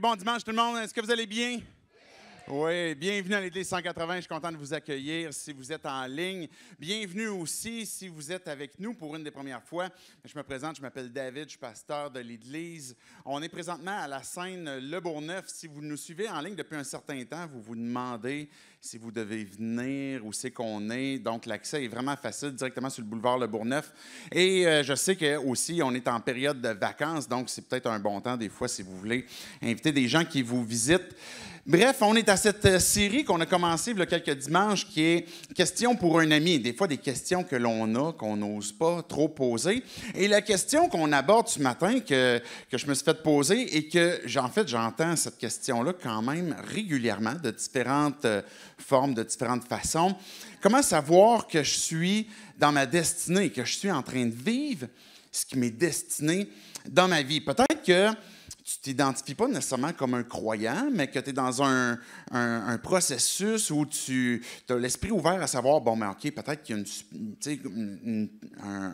bon dimanche tout le monde, est-ce que vous allez bien? Oui, bienvenue à l'Église 180. Je suis content de vous accueillir si vous êtes en ligne. Bienvenue aussi si vous êtes avec nous pour une des premières fois. Je me présente, je m'appelle David, je suis pasteur de l'Église. On est présentement à la scène Le Bourgneuf. Si vous nous suivez en ligne depuis un certain temps, vous vous demandez si vous devez venir, où c'est qu'on est. Donc, l'accès est vraiment facile directement sur le boulevard Le Bourgneuf. Et euh, je sais que aussi, on est en période de vacances, donc c'est peut-être un bon temps des fois si vous voulez inviter des gens qui vous visitent. Bref, on est à cette euh, série qu'on a commencé il y a quelques dimanches qui est Question pour un ami. Des fois, des questions que l'on a, qu'on n'ose pas trop poser. Et la question qu'on aborde ce matin, que, je me suis fait poser et que, en fait, j'entends cette question-là quand même régulièrement, de différentes euh, formes, de différentes façons. Comment savoir que je suis dans ma destinée, que je suis en train de vivre ce qui m'est destiné dans ma vie? Peut-être que tu t'identifies pas nécessairement comme un croyant, mais que tu es dans un, processus où tu as l'esprit ouvert à savoir, bon, mais OK, peut-être qu'il y a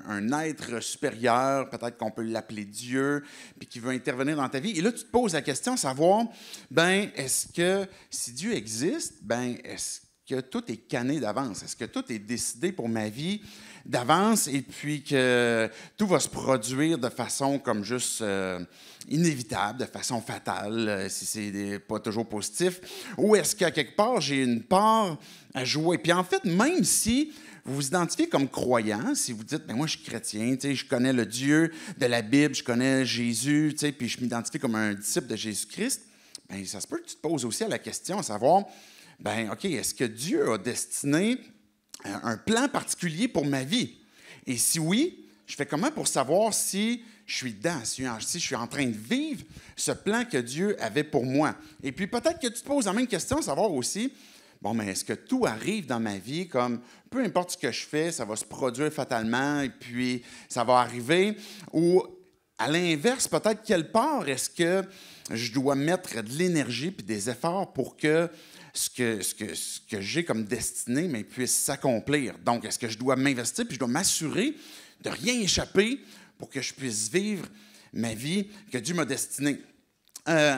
un, être supérieur, peut-être qu'on peut, l'appeler Dieu, puis qui veut intervenir dans ta vie. Et là, tu te poses la question, savoir, ben, est-ce que si Dieu existe, ben, est-ce que tout est cané d'avance? Est-ce que tout est décidé pour ma vie? d'avance et puis que tout va se produire de façon comme juste euh, inévitable, de façon fatale, euh, si c'est pas toujours positif? Ou est-ce qu'à quelque part, j'ai une part à jouer? Puis en fait, même si vous vous identifiez comme croyant, si vous dites, mais ben moi je suis chrétien, je connais le Dieu de la Bible, je connais Jésus, puis je m'identifie comme un disciple de Jésus-Christ, ben ça se peut que tu te poses aussi la question, à savoir, ben OK, est-ce que Dieu a destiné euh, un plan particulier pour ma vie? Et si oui, je fais comment pour savoir si je suis dedans, si je suis en train de vivre ce plan que Dieu avait pour moi? Et puis peut-être que tu te poses la même question, savoir aussi, bon, mais est-ce que tout arrive dans ma vie comme peu importe ce que je fais, ça va se produire fatalement et puis ça va arriver? Ou à l'inverse, peut-être quelle part est-ce que je dois mettre de l'énergie puis des efforts pour que ce que, ce que, ce que j'ai comme destinée mais puisse s'accomplir. Donc, est-ce que je dois m'investir puis je dois m'assurer de rien échapper pour que je puisse vivre ma vie que Dieu m'a destinée? Euh,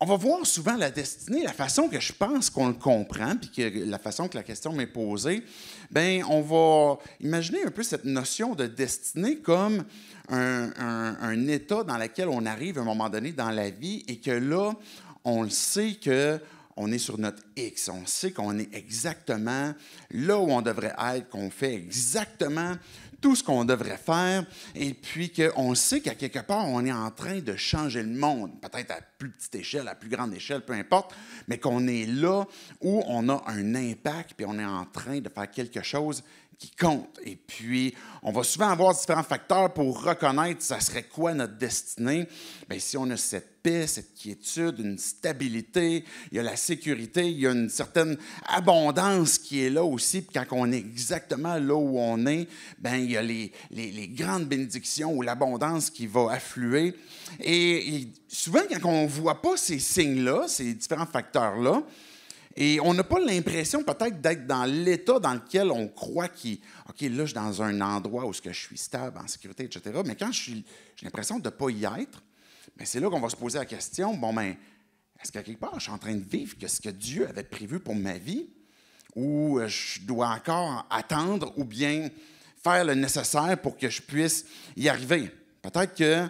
on va voir souvent la destinée, la façon que je pense qu'on le comprend, puis que la façon que la question m'est posée, ben on va imaginer un peu cette notion de destinée comme un, un, un, état dans lequel on arrive à un moment donné dans la vie et que là, on le sait que on est sur notre X, on sait qu'on est exactement là où on devrait être, qu'on fait exactement tout ce qu'on devrait faire, et puis qu'on sait qu'à quelque part, on est en train de changer le monde, peut-être à plus petite échelle, à plus grande échelle, peu importe, mais qu'on est là où on a un impact, puis on est en train de faire quelque chose qui compte. Et puis, on va souvent avoir différents facteurs pour reconnaître ça serait quoi notre destinée. Ben, si on a cette paix, cette quiétude, une stabilité, il y a la sécurité, il y a une certaine abondance qui est là aussi. Puis quand on est exactement là où on est, ben il y a les, les, grandes bénédictions ou l'abondance qui va affluer. Et, et souvent, quand on ne voit pas ces signes-là, ces différents facteurs-là, et on n'a pas l'impression peut-être d'être dans l'état dans lequel on croit qu'il OK, là, je suis dans un endroit où je suis stable, en sécurité, etc. Mais quand j'ai l'impression de ne pas y être, ben, c'est là qu'on va se poser la question bon, ben, est-ce qu'à quelque part, je suis en train de vivre ce que Dieu avait prévu pour ma vie ou euh, je dois encore attendre ou bien faire le nécessaire pour que je puisse y arriver? Peut-être que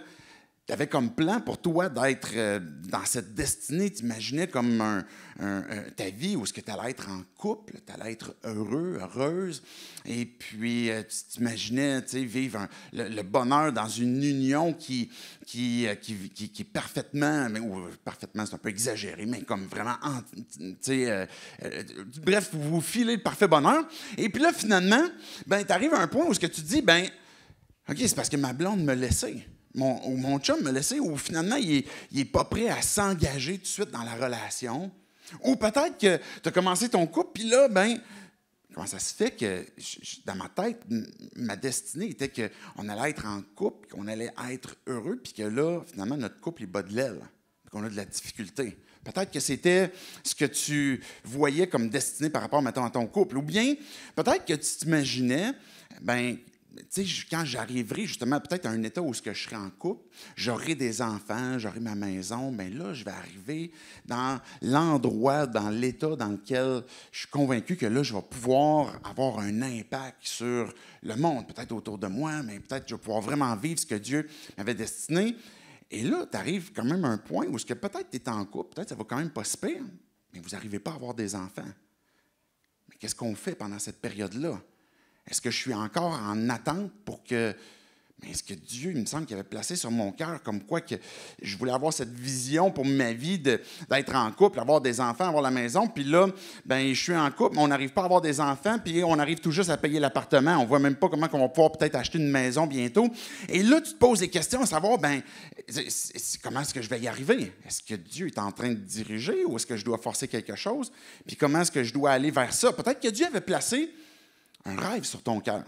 tu avais comme plan pour toi d'être euh, dans cette destinée, tu imaginais comme ta vie où ce que tu allais être en couple, tu allais être heureux, heureuse, et puis euh, tu t'imaginais vivre le, bonheur dans une union euh, qui, qui, qui, est parfaitement, mais, ou parfaitement c'est un peu exagéré, mais comme vraiment, bref, vous filez le parfait bonheur, et puis là finalement, ben, tu arrives à un point où ce que tu dis, ben, ok, c'est parce que ma blonde me laissait mon, mon chum me laissait, ou finalement, il n'est pas prêt à s'engager tout de suite dans la relation. Ou peut-être que tu as commencé ton couple, puis là, ben, comment ça se fait que dans ma tête, ma destinée était qu'on allait être en couple, qu'on allait être heureux, puis que là, finalement, notre couple, est bas de l'aile, qu'on a de la difficulté. Peut-être que c'était ce que tu voyais comme destinée par rapport, maintenant à ton couple. Ou bien, peut-être que tu t'imaginais, ben, quand j'arriverai justement peut-être à un état où ce que je serai en couple, j'aurai des enfants, j'aurai ma maison, mais ben là, je vais arriver dans l'endroit, dans l'état dans lequel je suis convaincu que là, je vais pouvoir avoir un impact sur le monde, peut-être autour de moi, mais peut-être que je vais pouvoir vraiment vivre ce que Dieu m'avait destiné. Et là, tu arrives quand même à un point où ce que peut-être tu es en couple, peut-être ça va quand même pas se pire, mais vous n'arrivez pas à avoir des enfants. Mais qu'est-ce qu'on fait pendant cette période-là? Est-ce que je suis encore en attente pour que. Mais est-ce que Dieu, il me semble qu'il avait placé sur mon cœur comme quoi que je voulais avoir cette vision pour ma vie d'être en couple, avoir des enfants, avoir la maison. Puis là, ben, je suis en couple, mais on n'arrive pas à avoir des enfants, puis on arrive tout juste à payer l'appartement. On ne voit même pas comment on va pouvoir peut-être acheter une maison bientôt. Et là, tu te poses des questions à savoir, ben, comment est-ce que je vais y arriver? Est-ce que Dieu est en train de diriger ou est-ce que je dois forcer quelque chose? Puis comment est-ce que je dois aller vers ça? Peut-être que Dieu avait placé un rêve sur ton cœur,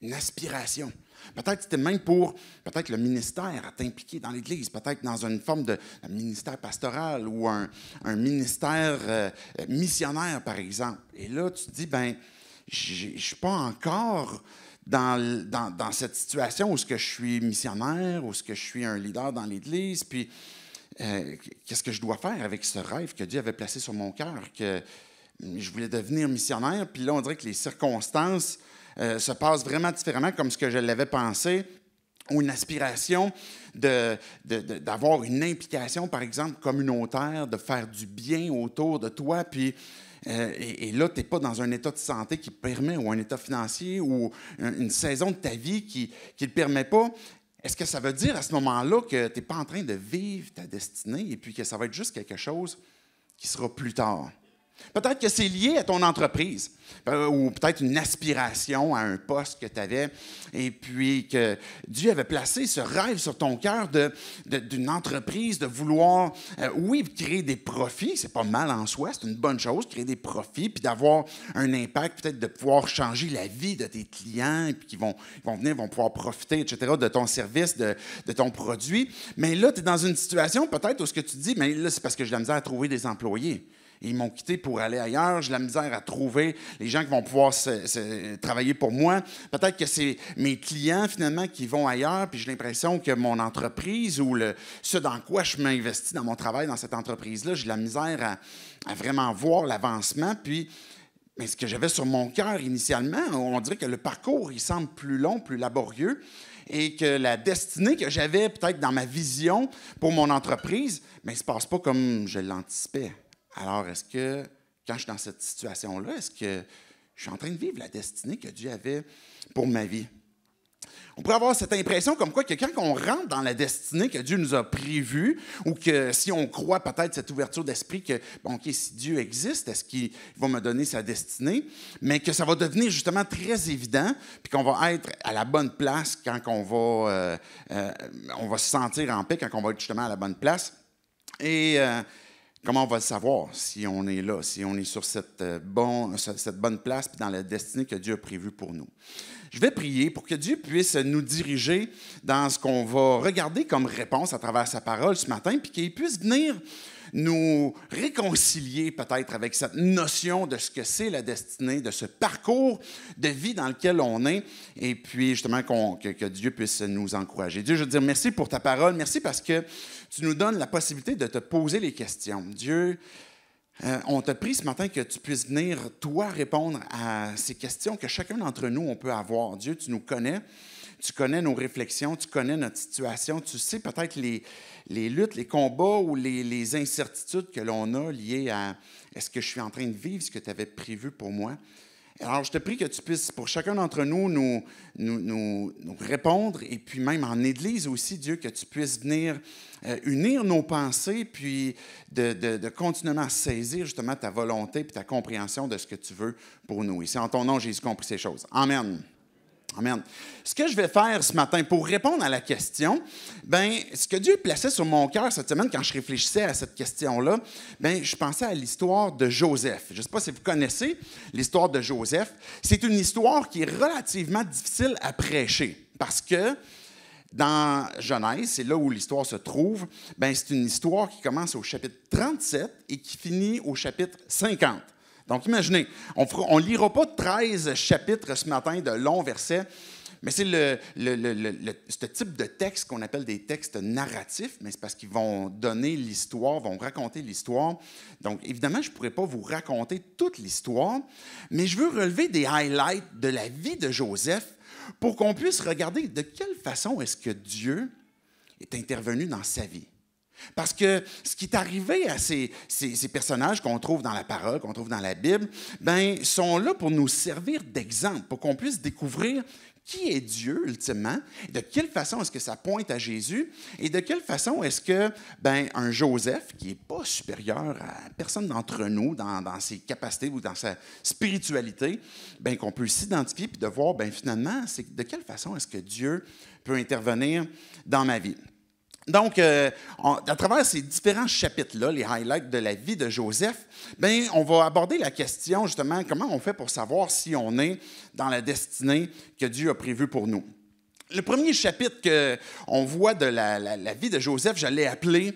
une aspiration. Peut-être c'était même pour peut-être le ministère à t'impliquer dans l'Église, peut-être dans une forme de, ministère pastoral ou un, ministère euh, missionnaire, par exemple. Et là, tu te dis, ben, je ne suis pas encore dans, dans, cette situation où ce que je suis missionnaire, où ce que je suis un leader dans l'Église, puis euh, qu'est-ce que je dois faire avec ce rêve que Dieu avait placé sur mon cœur, que je voulais devenir missionnaire, puis là, on dirait que les circonstances euh, se passent vraiment différemment comme ce que je l'avais pensé, ou une aspiration d'avoir une implication, par exemple, communautaire, de faire du bien autour de toi, puis euh, et, là, tu n'es pas dans un état de santé qui permet, ou un état financier, ou une, saison de ta vie qui ne le permet pas. Est-ce que ça veut dire à ce moment-là que tu n'es pas en train de vivre ta destinée et puis que ça va être juste quelque chose qui sera plus tard? Peut-être que c'est lié à ton entreprise euh, ou peut-être une aspiration à un poste que tu avais et puis que Dieu avait placé ce rêve sur ton cœur d'une entreprise, de vouloir, euh, oui, créer des profits, c'est pas mal en soi, c'est une bonne chose, créer des profits, puis d'avoir un impact, peut-être de pouvoir changer la vie de tes clients, puis qui vont, vont venir, vont pouvoir profiter, etc., de ton service, de, de ton produit. Mais là, tu es dans une situation peut-être où ce que tu dis, mais là, c'est parce que j'ai la misère à trouver des employés. Ils m'ont quitté pour aller ailleurs. J'ai la misère à trouver les gens qui vont pouvoir travailler pour moi. Peut-être que c'est mes clients, finalement, qui vont ailleurs. Puis j'ai l'impression que mon entreprise ou le, ce dans quoi je m'investis dans mon travail, dans cette entreprise-là, j'ai la misère à, vraiment voir l'avancement. Puis mais ce que j'avais sur mon cœur initialement, on dirait que le parcours, il semble plus long, plus laborieux, et que la destinée que j'avais peut-être dans ma vision pour mon entreprise, mais ne se passe pas comme je l'anticipais. Alors, est-ce que, quand je suis dans cette situation-là, est-ce que je suis en train de vivre la destinée que Dieu avait pour ma vie? On pourrait avoir cette impression comme quoi que quand on rentre dans la destinée que Dieu nous a prévue, ou que si on croit peut-être cette ouverture d'esprit que, bon, OK, si Dieu existe, est-ce qu'il va me donner sa destinée? Mais que ça va devenir justement très évident, puis qu'on va être à la bonne place quand on va, euh, euh, on va se sentir en paix, quand on va être justement à la bonne place. Et. Euh, Comment on va le savoir si on est là, si on est sur cette, euh, bonne place, dans la destinée que Dieu a prévue pour nous? Je vais prier pour que Dieu puisse nous diriger dans ce qu'on va regarder comme réponse à travers sa parole ce matin, puis qu'il puisse venir nous réconcilier peut-être avec cette notion de ce que c'est la destinée, de ce parcours de vie dans lequel on est, et puis justement que, Dieu puisse nous encourager. Dieu, je veux dire merci pour ta parole, merci parce que tu nous donnes la possibilité de te poser les questions. Dieu, euh, on te prie ce matin que tu puisses venir, toi, répondre à ces questions que chacun d'entre nous, on peut avoir. Dieu, tu nous connais tu connais nos réflexions, tu connais notre situation, tu sais peut-être les, les luttes, les combats ou les, incertitudes que l'on a liées à est-ce que je suis en train de vivre ce que tu avais prévu pour moi. Alors, je te prie que tu puisses, pour chacun d'entre nous, nous, nous, répondre, et puis même en Église aussi, Dieu, que tu puisses venir euh, unir nos pensées, puis de, de, continuellement saisir justement ta volonté, puis ta compréhension de ce que tu veux pour nous. Et c'est en ton nom, Jésus, compris ces choses. Amen. Amen. Ce que je vais faire ce matin pour répondre à la question, ben, ce que Dieu plaçait sur mon cœur cette semaine quand je réfléchissais à cette question-là, ben, je pensais à l'histoire de Joseph. Je ne sais pas si vous connaissez l'histoire de Joseph. C'est une histoire qui est relativement difficile à prêcher parce que dans Genèse, c'est là où l'histoire se trouve, ben, c'est une histoire qui commence au chapitre 37 et qui finit au chapitre 50. Donc imaginez, on ne lira pas 13 chapitres ce matin de longs versets, mais c'est le, ce type de texte qu'on appelle des textes narratifs, mais c'est parce qu'ils vont donner l'histoire, vont raconter l'histoire. Donc, évidemment, je ne pourrais pas vous raconter toute l'histoire, mais je veux relever des highlights de la vie de Joseph pour qu'on puisse regarder de quelle façon est-ce que Dieu est intervenu dans sa vie. Parce que ce qui est arrivé à ces, personnages qu'on trouve dans la parole, qu'on trouve dans la Bible, ben, sont là pour nous servir d'exemple, pour qu'on puisse découvrir qui est Dieu ultimement, de quelle façon est-ce que ça pointe à Jésus et de quelle façon est-ce que ben, un Joseph, qui n'est pas supérieur à personne d'entre nous dans, ses capacités ou dans sa spiritualité, ben, qu'on peut s'identifier et de voir ben, finalement, c'est de quelle façon est-ce que Dieu peut intervenir dans ma vie. Donc, euh, à travers ces différents chapitres-là, les highlights de la vie de Joseph, ben, on va aborder la question justement comment on fait pour savoir si on est dans la destinée que Dieu a prévue pour nous. Le premier chapitre qu'on voit de la, la vie de Joseph, je l'ai appelé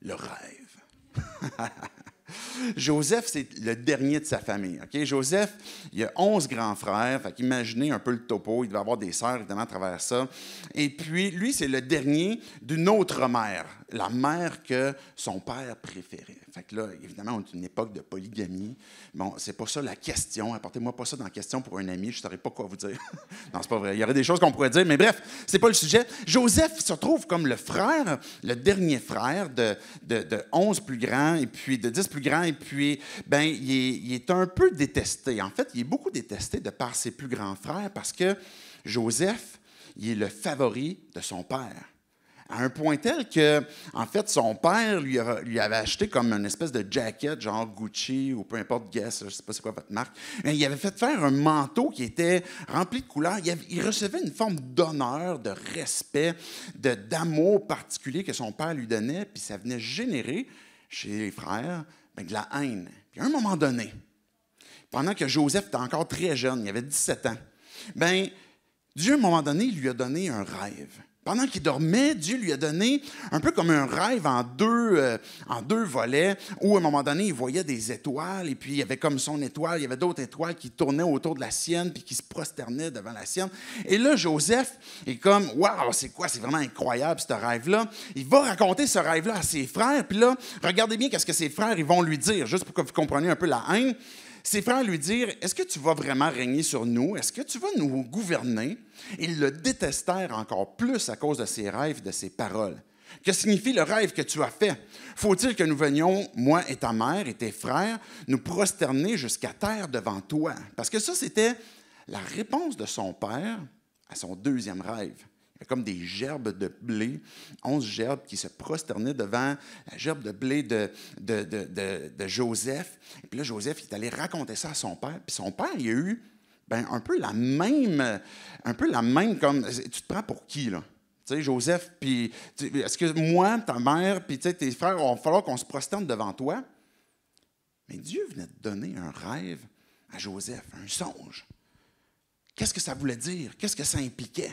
le rêve. Joseph, c'est le dernier de sa famille. Okay? Joseph, il a 11 grands frères. Fait imaginez un peu le topo. Il devait avoir des sœurs, évidemment, à travers ça. Et puis, lui, c'est le dernier d'une autre mère, la mère que son père préférait. Fait là, évidemment, on est une époque de polygamie. Bon, c'est pas ça la question. Apportez-moi pas ça dans la question pour un ami. Je ne saurais pas quoi vous dire. non, c'est pas vrai. Il y aurait des choses qu'on pourrait dire, mais bref, c'est pas le sujet. Joseph se trouve comme le frère, le dernier frère de, de, 11 plus grands et puis de 10 plus grands puis ben, il est, un peu détesté. En fait, il est beaucoup détesté de par ses plus grands frères parce que Joseph, il est le favori de son père. À un point tel que, en fait, son père lui, avait acheté comme une espèce de jacket, genre Gucci ou peu importe Guess, je ne sais pas c'est quoi votre marque. Mais il avait fait faire un manteau qui était rempli de couleurs. Il, il recevait une forme d'honneur, de respect, de, d'amour particulier que son père lui donnait, puis ça venait générer chez les frères ben, de la haine. Puis à un moment donné, pendant que Joseph était encore très jeune, il avait 17 ans, bien, Dieu, à un moment donné, lui a donné un rêve. Pendant qu'il dormait, Dieu lui a donné un peu comme un rêve en deux, euh, en deux volets, où à un moment donné, il voyait des étoiles, et puis il y avait comme son étoile, il y avait d'autres étoiles qui tournaient autour de la sienne, puis qui se prosternaient devant la sienne. Et là, Joseph est comme, waouh, c'est quoi, c'est vraiment incroyable ce rêve-là. Il va raconter ce rêve-là à ses frères, puis là, regardez bien qu'est-ce que ses frères, ils vont lui dire, juste pour que vous compreniez un peu la haine. Ses frères lui dirent, Est-ce que tu vas vraiment régner sur nous? Est-ce que tu vas nous gouverner? Ils le détestèrent encore plus à cause de ses rêves et de ses paroles. Que signifie le rêve que tu as fait? Faut-il que nous venions, moi et ta mère et tes frères, nous prosterner jusqu'à terre devant toi? Parce que ça, c'était la réponse de son père à son deuxième rêve comme des gerbes de blé, onze gerbes qui se prosternaient devant la gerbe de blé de, de, Joseph. Et puis là, Joseph, il est allé raconter ça à son père. Puis son père, il a eu ben, un peu la même, un peu la même comme, tu te prends pour qui, là? Tu sais, Joseph, puis est-ce que moi, ta mère, puis tes frères, il va falloir qu'on se prosterne devant toi? Mais Dieu venait de donner un rêve à Joseph, un songe. Qu'est-ce que ça voulait dire? Qu'est-ce que ça impliquait?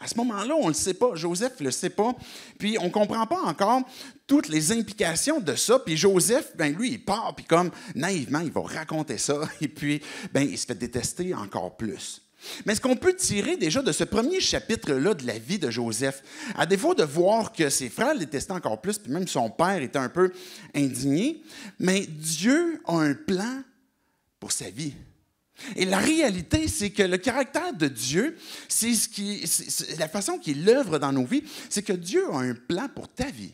À ce moment-là, on ne le sait pas. Joseph ne le sait pas. Puis on ne comprend pas encore toutes les implications de ça. Puis Joseph, ben lui, il part, puis comme naïvement, il va raconter ça. Et puis, ben, il se fait détester encore plus. Mais ce qu'on peut tirer déjà de ce premier chapitre-là de la vie de Joseph, à défaut de voir que ses frères détestaient encore plus, puis même son père était un peu indigné, mais Dieu a un plan pour sa vie. Et la réalité, c'est que le caractère de Dieu, c'est la façon qu'il œuvre dans nos vies, c'est que Dieu a un plan pour ta vie.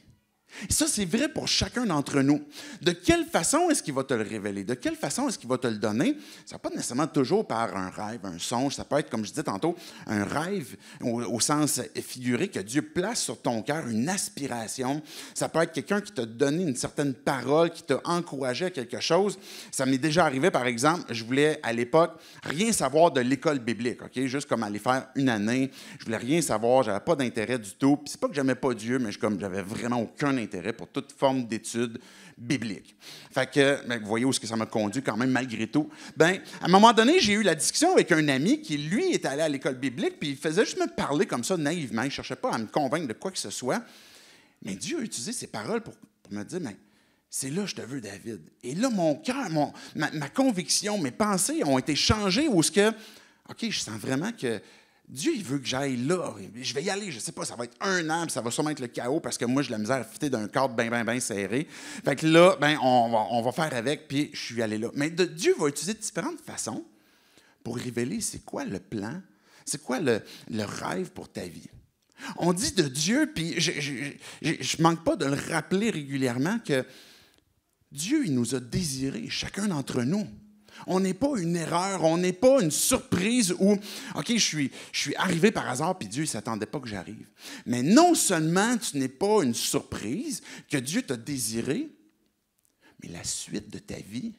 Et ça, c'est vrai pour chacun d'entre nous. De quelle façon est-ce qu'il va te le révéler? De quelle façon est-ce qu'il va te le donner? Ça va pas nécessairement toujours par un rêve, un songe. Ça peut être, comme je disais tantôt, un rêve au, sens figuré que Dieu place sur ton cœur, une aspiration. Ça peut être quelqu'un qui t'a donné une certaine parole, qui t'a encouragé à quelque chose. Ça m'est déjà arrivé, par exemple, je voulais à l'époque rien savoir de l'école biblique, OK? Juste comme aller faire une année. Je voulais rien savoir, j'avais pas d'intérêt du tout. Ce n'est pas que j'aimais pas Dieu, mais je, n'avais j'avais vraiment aucun intérêt pour toute forme d'étude biblique. Fait que, ben, vous voyez où ce que ça m'a conduit quand même malgré tout. Ben, à un moment donné, j'ai eu la discussion avec un ami qui, lui, est allé à l'école biblique, puis il faisait juste me parler comme ça naïvement. Il ne cherchait pas à me convaincre de quoi que ce soit. Mais Dieu a utilisé ses paroles pour, me dire, mais c'est là que je te veux, David. Et là, mon cœur, ma, conviction, mes pensées ont été changées où ce que, OK, je sens vraiment que Dieu, il veut que j'aille là. Je vais y aller, je sais pas, ça va être un an, puis ça va sûrement être le chaos parce que moi, je la misère à fitter d'un cadre bien, bien, bien serré. Fait que là, ben, on va, faire avec, puis je suis allé là. Mais Dieu va utiliser différentes façons pour révéler c'est quoi le plan, c'est quoi le, rêve pour ta vie. On dit de Dieu, puis je, ne manque pas de le rappeler régulièrement que Dieu, il nous a désirés, chacun d'entre nous. On n'est pas une erreur, on n'est pas une surprise où, OK, je suis, je suis arrivé par hasard, puis Dieu ne s'attendait pas que j'arrive. Mais non seulement tu n'es pas une surprise, que Dieu t'a désiré, mais la suite de ta vie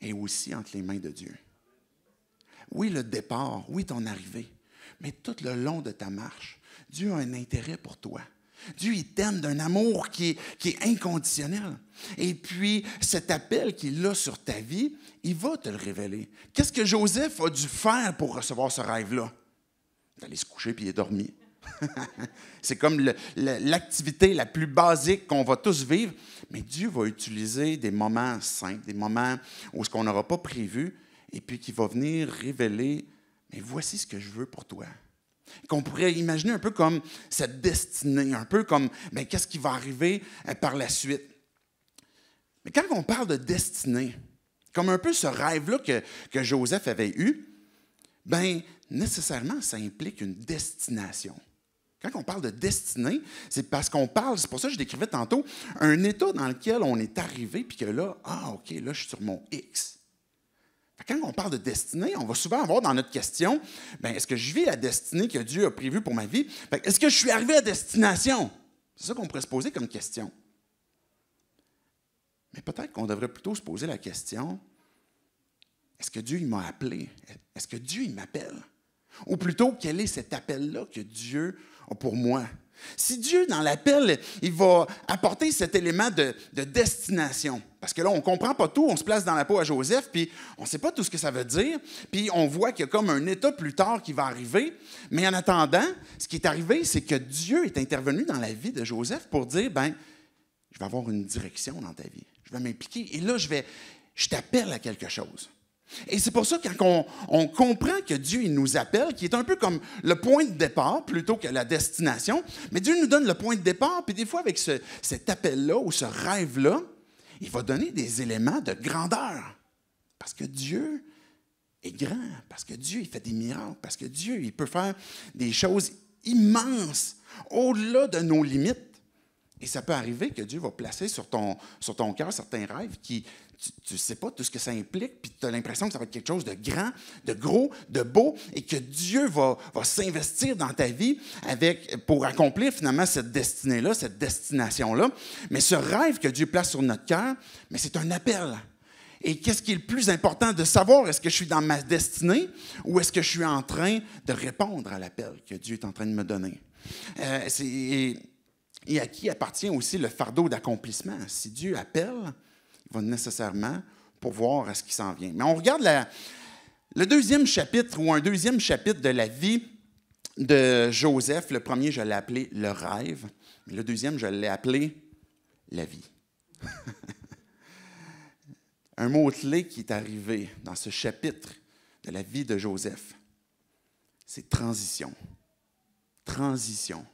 est aussi entre les mains de Dieu. Oui, le départ, oui, ton arrivée, mais tout le long de ta marche, Dieu a un intérêt pour toi. Dieu, il t'aime d'un amour qui est, inconditionnel. Et puis, cet appel qu'il a sur ta vie, il va te le révéler. Qu'est-ce que Joseph a dû faire pour recevoir ce rêve-là? D'aller se coucher puis il est dormi. C'est comme l'activité la plus basique qu'on va tous vivre. Mais Dieu va utiliser des moments simples, des moments où ce qu'on n'aura pas prévu, et puis qui va venir révéler, mais voici ce que je veux pour toi qu'on pourrait imaginer un peu comme cette destinée, un peu comme qu'est-ce qui va arriver euh, par la suite. Mais quand on parle de destinée, comme un peu ce rêve-là que, Joseph avait eu, ben nécessairement, ça implique une destination. Quand on parle de destinée, c'est parce qu'on parle, c'est pour ça que je décrivais tantôt, un état dans lequel on est arrivé, puis que là, ah, OK, là, je suis sur mon X quand on parle de destinée, on va souvent avoir dans notre question ben, est-ce que je vis la destinée que Dieu a prévue pour ma vie Est-ce que je suis arrivé à destination C'est ça qu'on pourrait se poser comme question. Mais peut-être qu'on devrait plutôt se poser la question est-ce que Dieu m'a appelé Est-ce que Dieu m'appelle Ou plutôt, quel est cet appel-là que Dieu a pour moi si Dieu, dans l'appel, il va apporter cet élément de, destination, parce que là, on ne comprend pas tout, on se place dans la peau à Joseph, puis on ne sait pas tout ce que ça veut dire, puis on voit qu'il y a comme un état plus tard qui va arriver, mais en attendant, ce qui est arrivé, c'est que Dieu est intervenu dans la vie de Joseph pour dire, ben, je vais avoir une direction dans ta vie, je vais m'impliquer, et là, je vais, je t'appelle à quelque chose. Et c'est pour ça que quand on, comprend que Dieu nous appelle, qui est un peu comme le point de départ plutôt que la destination, mais Dieu nous donne le point de départ, puis des fois avec cet appel-là ou ce rêve-là, il va donner des éléments de grandeur. Parce que Dieu est grand, parce que Dieu il fait des miracles, parce que Dieu il peut faire des choses immenses au-delà de nos limites. Et ça peut arriver que Dieu va placer sur ton, sur ton cœur certains rêves qui tu ne sais pas tout ce que ça implique, puis tu as l'impression que ça va être quelque chose de grand, de gros, de beau, et que Dieu va, va s'investir dans ta vie avec, pour accomplir finalement cette destinée-là, cette destination-là. Mais ce rêve que Dieu place sur notre cœur, mais c'est un appel. Et qu'est-ce qui est le plus important de savoir? Est-ce que je suis dans ma destinée ou est-ce que je suis en train de répondre à l'appel que Dieu est en train de me donner? Euh, et, à qui appartient aussi le fardeau d'accomplissement? Si Dieu appelle, va nécessairement voir à ce qui s'en vient. Mais on regarde le deuxième chapitre ou un deuxième chapitre de la vie de Joseph. Le premier, je l'ai appelé le rêve. Le deuxième, je l'ai appelé la vie. un mot-clé qui est arrivé dans ce chapitre de la vie de Joseph, c'est transition. Transition.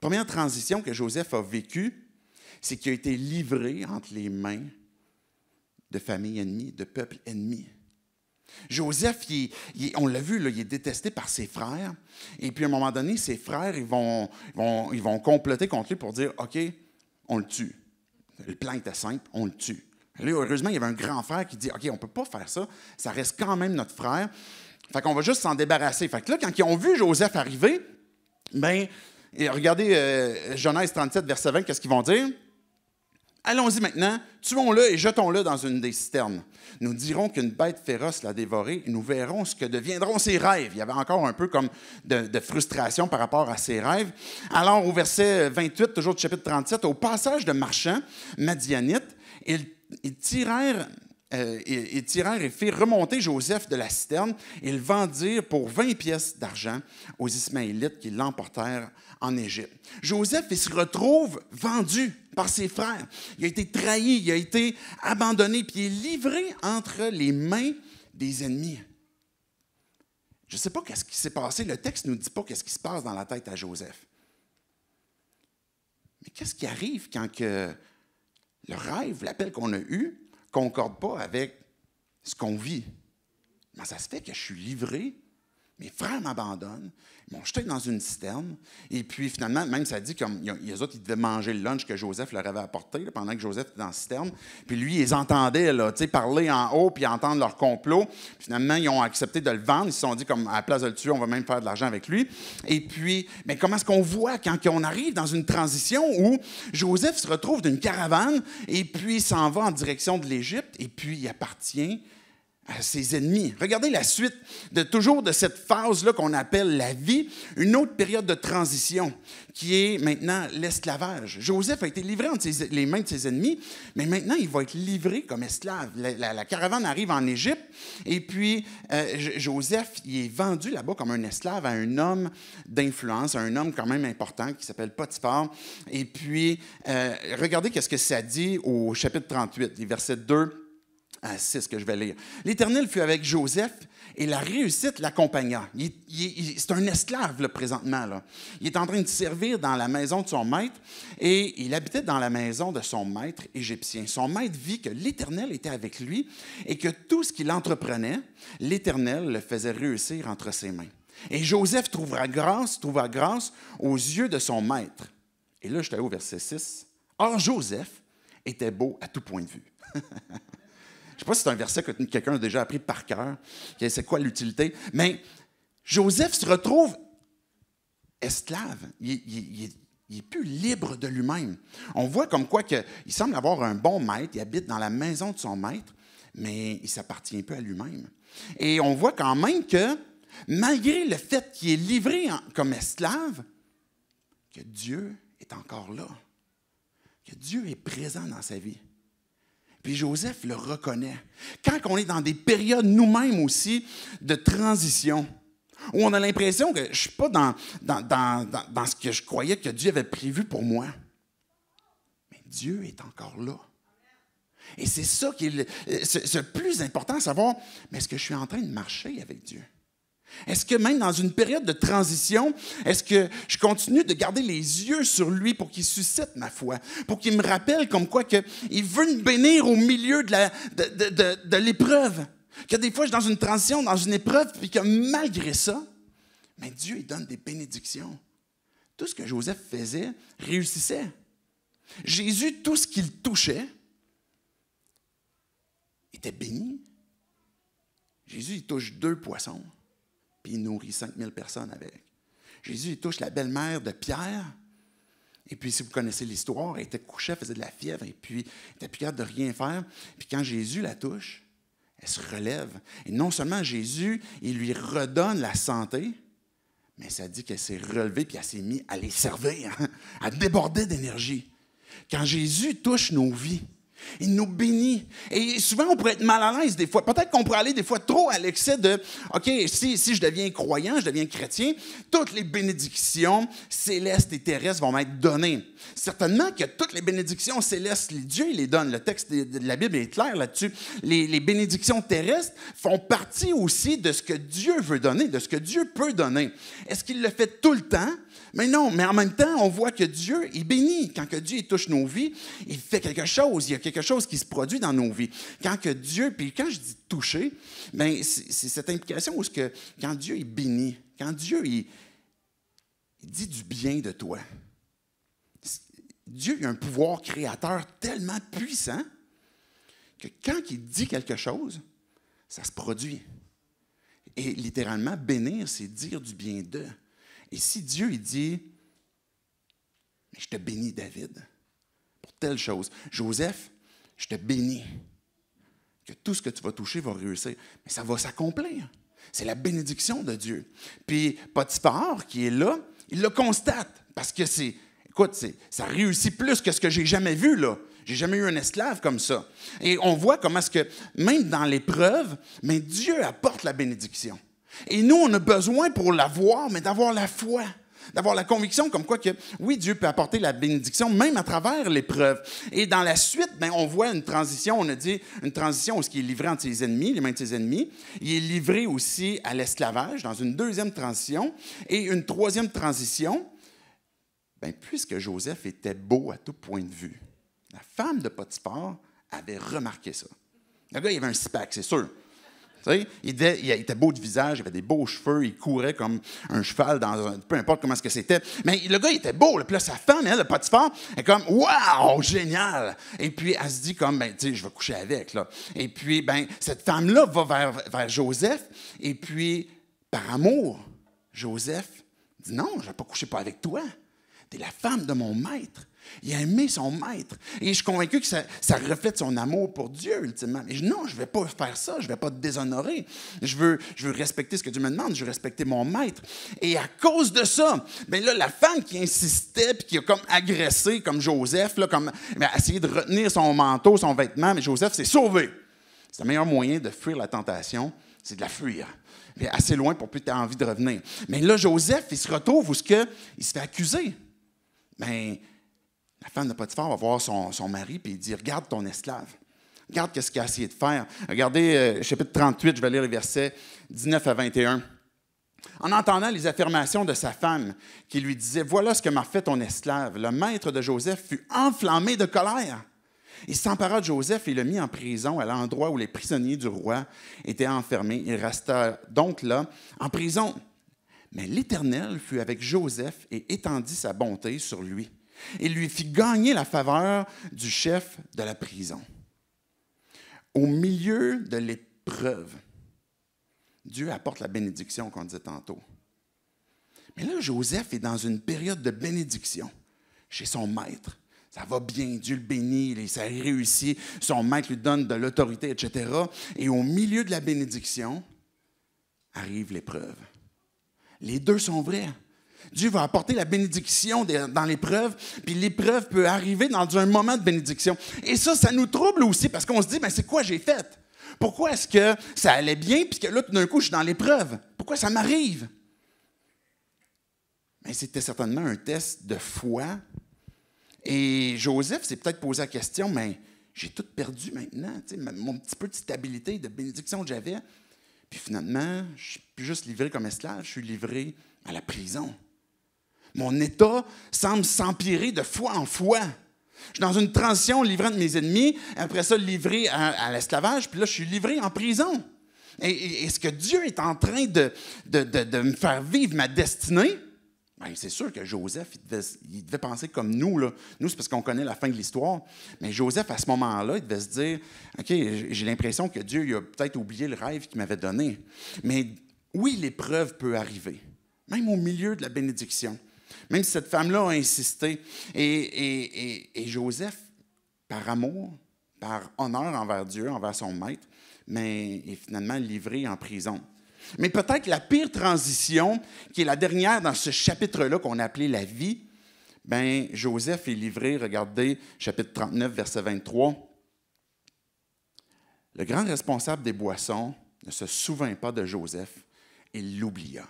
Première transition que Joseph a vécue, c'est qu'il a été livré entre les mains de familles ennemies, de peuples ennemis. Joseph, on l'a vu, là, il est détesté par ses frères. Et puis à un moment donné, ses frères, ils vont, ils vont comploter contre lui pour dire, OK, on le tue. Le plan était simple, on le tue. Là, heureusement, il y avait un grand frère qui dit, OK, on ne peut pas faire ça, ça reste quand même notre frère. Fait qu'on va juste s'en débarrasser. Fait que là, quand ils ont vu Joseph arriver, ben, regardez euh, Genèse 37, verset 20, qu'est-ce qu'ils vont dire? Allons-y maintenant, tuons-le et jetons-le dans une des citernes. Nous dirons qu'une bête féroce l'a dévoré et nous verrons ce que deviendront ses rêves. Il y avait encore un peu comme de, frustration par rapport à ses rêves. Alors, au verset 28, toujours du chapitre 37, au passage de marchands, Madianites, euh, ils, tirèrent et, firent remonter Joseph de la citerne. Ils vendirent pour 20 pièces d'argent aux Ismaélites qui l'emportèrent en Égypte. Joseph, il se retrouve vendu par ses frères. Il a été trahi, il a été abandonné, puis il est livré entre les mains des ennemis. Je ne sais pas qu'est-ce qui s'est passé. Le texte ne nous dit pas qu'est-ce qui se passe dans la tête à Joseph. Mais qu'est-ce qui arrive quand le rêve, l'appel qu'on a eu, concorde pas avec ce qu'on vit? Mais ça se fait que je suis livré mes frères m'abandonnent. Ils m'ont jeté dans une citerne. Et puis, finalement, même ça dit comme les autres, ils devaient manger le lunch que Joseph leur avait apporté pendant que Joseph était dans la citerne. Puis lui, ils entendaient parler en haut puis entendre leur complot. finalement, ils ont accepté de le vendre. Ils se sont dit, comme à la place de le tuer, on va même faire de l'argent avec lui. Et puis, mais comment est-ce qu'on voit quand on arrive dans une transition où Joseph se retrouve d'une caravane et puis s'en va en direction de l'Égypte et puis il appartient ses ennemis. Regardez la suite de toujours de cette phase-là qu'on appelle la vie, une autre période de transition qui est maintenant l'esclavage. Joseph a été livré entre les mains de ses ennemis, mais maintenant il va être livré comme esclave. La, caravane arrive en Égypte et puis euh, Joseph il est vendu là-bas comme un esclave à un homme d'influence, un homme quand même important qui s'appelle Potiphar. Et puis, euh, regardez qu'est-ce que ça dit au chapitre 38, les versets 2 à 6 que je vais lire. L'Éternel fut avec Joseph et la réussite l'accompagna. c'est un esclave là, présentement. Là. Il est en train de servir dans la maison de son maître et il habitait dans la maison de son maître égyptien. Son maître vit que l'Éternel était avec lui et que tout ce qu'il entreprenait, l'Éternel le faisait réussir entre ses mains. Et Joseph trouvera grâce, trouva grâce aux yeux de son maître. Et là, je suis au verset 6. Or, Joseph était beau à tout point de vue. Je ne sais pas si c'est un verset que quelqu'un a déjà appris par cœur. C'est quoi l'utilité? Mais Joseph se retrouve esclave. Il, n'est plus libre de lui-même. On voit comme quoi qu'il semble avoir un bon maître, il habite dans la maison de son maître, mais il s'appartient peu à lui-même. Et on voit quand même que, malgré le fait qu'il est livré comme esclave, que Dieu est encore là, que Dieu est présent dans sa vie. Puis Joseph le reconnaît. Quand on est dans des périodes nous-mêmes aussi de transition, où on a l'impression que je ne suis pas dans, dans, ce que je croyais que Dieu avait prévu pour moi, mais Dieu est encore là. Et c'est ça qui est le, plus important, savoir, mais est-ce que je suis en train de marcher avec Dieu? Est-ce que même dans une période de transition, est-ce que je continue de garder les yeux sur lui pour qu'il suscite ma foi, pour qu'il me rappelle comme quoi qu'il veut me bénir au milieu de, l'épreuve? Que des fois, je suis dans une transition, dans une épreuve, puis que malgré ça, mais Dieu, il donne des bénédictions. Tout ce que Joseph faisait réussissait. Jésus, tout ce qu'il touchait, était béni. Jésus, il touche deux poissons puis il nourrit 5000 personnes avec. Jésus, il touche la belle-mère de Pierre, et puis, si vous connaissez l'histoire, elle était couchée, elle faisait de la fièvre, et puis, elle n'était plus capable de rien faire. Puis, quand Jésus la touche, elle se relève. Et non seulement Jésus, il lui redonne la santé, mais ça dit qu'elle s'est relevée, puis elle s'est mise à les servir, à déborder d'énergie. Quand Jésus touche nos vies, il nous bénit. Et souvent, on pourrait être mal à l'aise des fois. Peut-être qu'on pourrait aller des fois trop à l'excès de OK, si, si je deviens croyant, je deviens chrétien, toutes les bénédictions célestes et terrestres vont m'être données. Certainement que toutes les bénédictions célestes, Dieu les donne. Le texte de la Bible est clair là-dessus. les bénédictions terrestres font partie aussi de ce que Dieu veut donner, de ce que Dieu peut donner. Est-ce qu'il le fait tout le temps? Mais non, mais en même temps, on voit que Dieu, est béni. Quand que Dieu touche nos vies, il fait quelque chose. Il y a quelque chose qui se produit dans nos vies. Quand que Dieu, puis quand je dis toucher, ben, c'est cette implication où que quand Dieu est béni, quand Dieu il, dit du bien de toi. Dieu a un pouvoir créateur tellement puissant que quand il dit quelque chose, ça se produit. Et littéralement, bénir, c'est dire du bien d'eux. Et si Dieu, il dit, je te bénis, David, pour telle chose. Joseph, je te bénis que tout ce que tu vas toucher va réussir. Mais ça va s'accomplir. C'est la bénédiction de Dieu. Puis Potiphar, qui est là, il le constate parce que c'est, écoute, ça réussit plus que ce que j'ai jamais vu, là. J'ai jamais eu un esclave comme ça. Et on voit comment est-ce que, même dans l'épreuve, mais Dieu apporte la bénédiction. Et nous, on a besoin pour l'avoir, mais d'avoir la foi d'avoir la conviction comme quoi que oui, Dieu peut apporter la bénédiction même à travers l'épreuve. Et dans la suite, ben, on voit une transition, on a dit une transition où ce qui est livré entre ses ennemis, les mains de ses ennemis, il est livré aussi à l'esclavage dans une deuxième transition et une troisième transition. Ben, puisque Joseph était beau à tout point de vue, la femme de Potiphar avait remarqué ça. Le gars, il avait un six c'est sûr il, était, beau de visage, il avait des beaux cheveux, il courait comme un cheval dans peu importe comment ce que c'était. Mais le gars, était beau. Puis là, sa femme, elle, le Potiphar, est comme Waouh, génial! Et puis elle se dit comme ben, tu je vais coucher avec. Là. Et puis, ben, cette femme-là va vers, vers Joseph. Et puis, par amour, Joseph dit Non, je ne vais pas coucher pas avec toi. Tu es la femme de mon maître. Il a aimé son maître. Et je suis convaincu que ça, reflète son amour pour Dieu, ultimement. Mais non, je ne vais pas faire ça. Je ne vais pas te déshonorer. Je veux, je veux respecter ce que Dieu me demande. Je veux respecter mon maître. Et à cause de ça, ben là, la femme qui insistait puis qui a comme agressé, comme Joseph, là, comme, ben, a essayé de retenir son manteau, son vêtement, mais Joseph s'est sauvé. C'est le meilleur moyen de fuir la tentation, c'est de la fuir. Mais assez loin pour plus tu envie de revenir. Mais là, Joseph, il se retrouve où ce que il se fait accuser. Mais ben, la femme de Potiphar va voir son, son mari puis il dit Regarde ton esclave. Regarde ce qu'il a essayé de faire. Regardez, euh, chapitre 38, je vais lire les versets 19 à 21. En entendant les affirmations de sa femme, qui lui disait Voilà ce que m'a fait ton esclave, le maître de Joseph fut enflammé de colère. Il s'empara de Joseph et le mit en prison à l'endroit où les prisonniers du roi étaient enfermés. Il resta donc là, en prison. Mais l'Éternel fut avec Joseph et étendit sa bonté sur lui. Il lui fit gagner la faveur du chef de la prison. Au milieu de l'épreuve, Dieu apporte la bénédiction qu'on disait tantôt. Mais là, Joseph est dans une période de bénédiction chez son maître. Ça va bien, Dieu le bénit, ça réussit, son maître lui donne de l'autorité, etc. Et au milieu de la bénédiction arrive l'épreuve. Les deux sont vrais. Dieu va apporter la bénédiction dans l'épreuve, puis l'épreuve peut arriver dans un moment de bénédiction. Et ça, ça nous trouble aussi parce qu'on se dit, mais c'est quoi j'ai fait? Pourquoi est-ce que ça allait bien, puis que là, tout d'un coup, je suis dans l'épreuve? Pourquoi ça m'arrive? Mais c'était certainement un test de foi. Et Joseph s'est peut-être posé la question, mais j'ai tout perdu maintenant, mon petit peu de stabilité, de bénédiction que j'avais. Puis finalement, je suis plus juste livré comme esclave, je suis livré à la prison. Mon état semble s'empirer de fois en fois. Je suis dans une transition livré de mes ennemis, après ça livré à, l'esclavage, puis là je suis livré en prison. Et, est-ce que Dieu est en train de, me faire vivre ma destinée? Ben, c'est sûr que Joseph, il devait, penser comme nous. Nous, c'est parce qu'on connaît la fin de l'histoire. Mais Joseph, à ce moment-là, il devait se dire, OK, j'ai l'impression que Dieu a peut-être oublié le rêve qu'il m'avait donné. Mais oui, l'épreuve peut arriver, même au milieu de la bénédiction. Même si cette femme-là a insisté. Et, Joseph, par amour, par honneur envers Dieu, envers son maître, mais est finalement livré en prison. Mais peut-être la pire transition, qui est la dernière dans ce chapitre-là qu'on a appelé la vie, ben Joseph est livré, regardez, chapitre 39, verset 23. Le grand responsable des boissons ne se souvint pas de Joseph et l'oublia.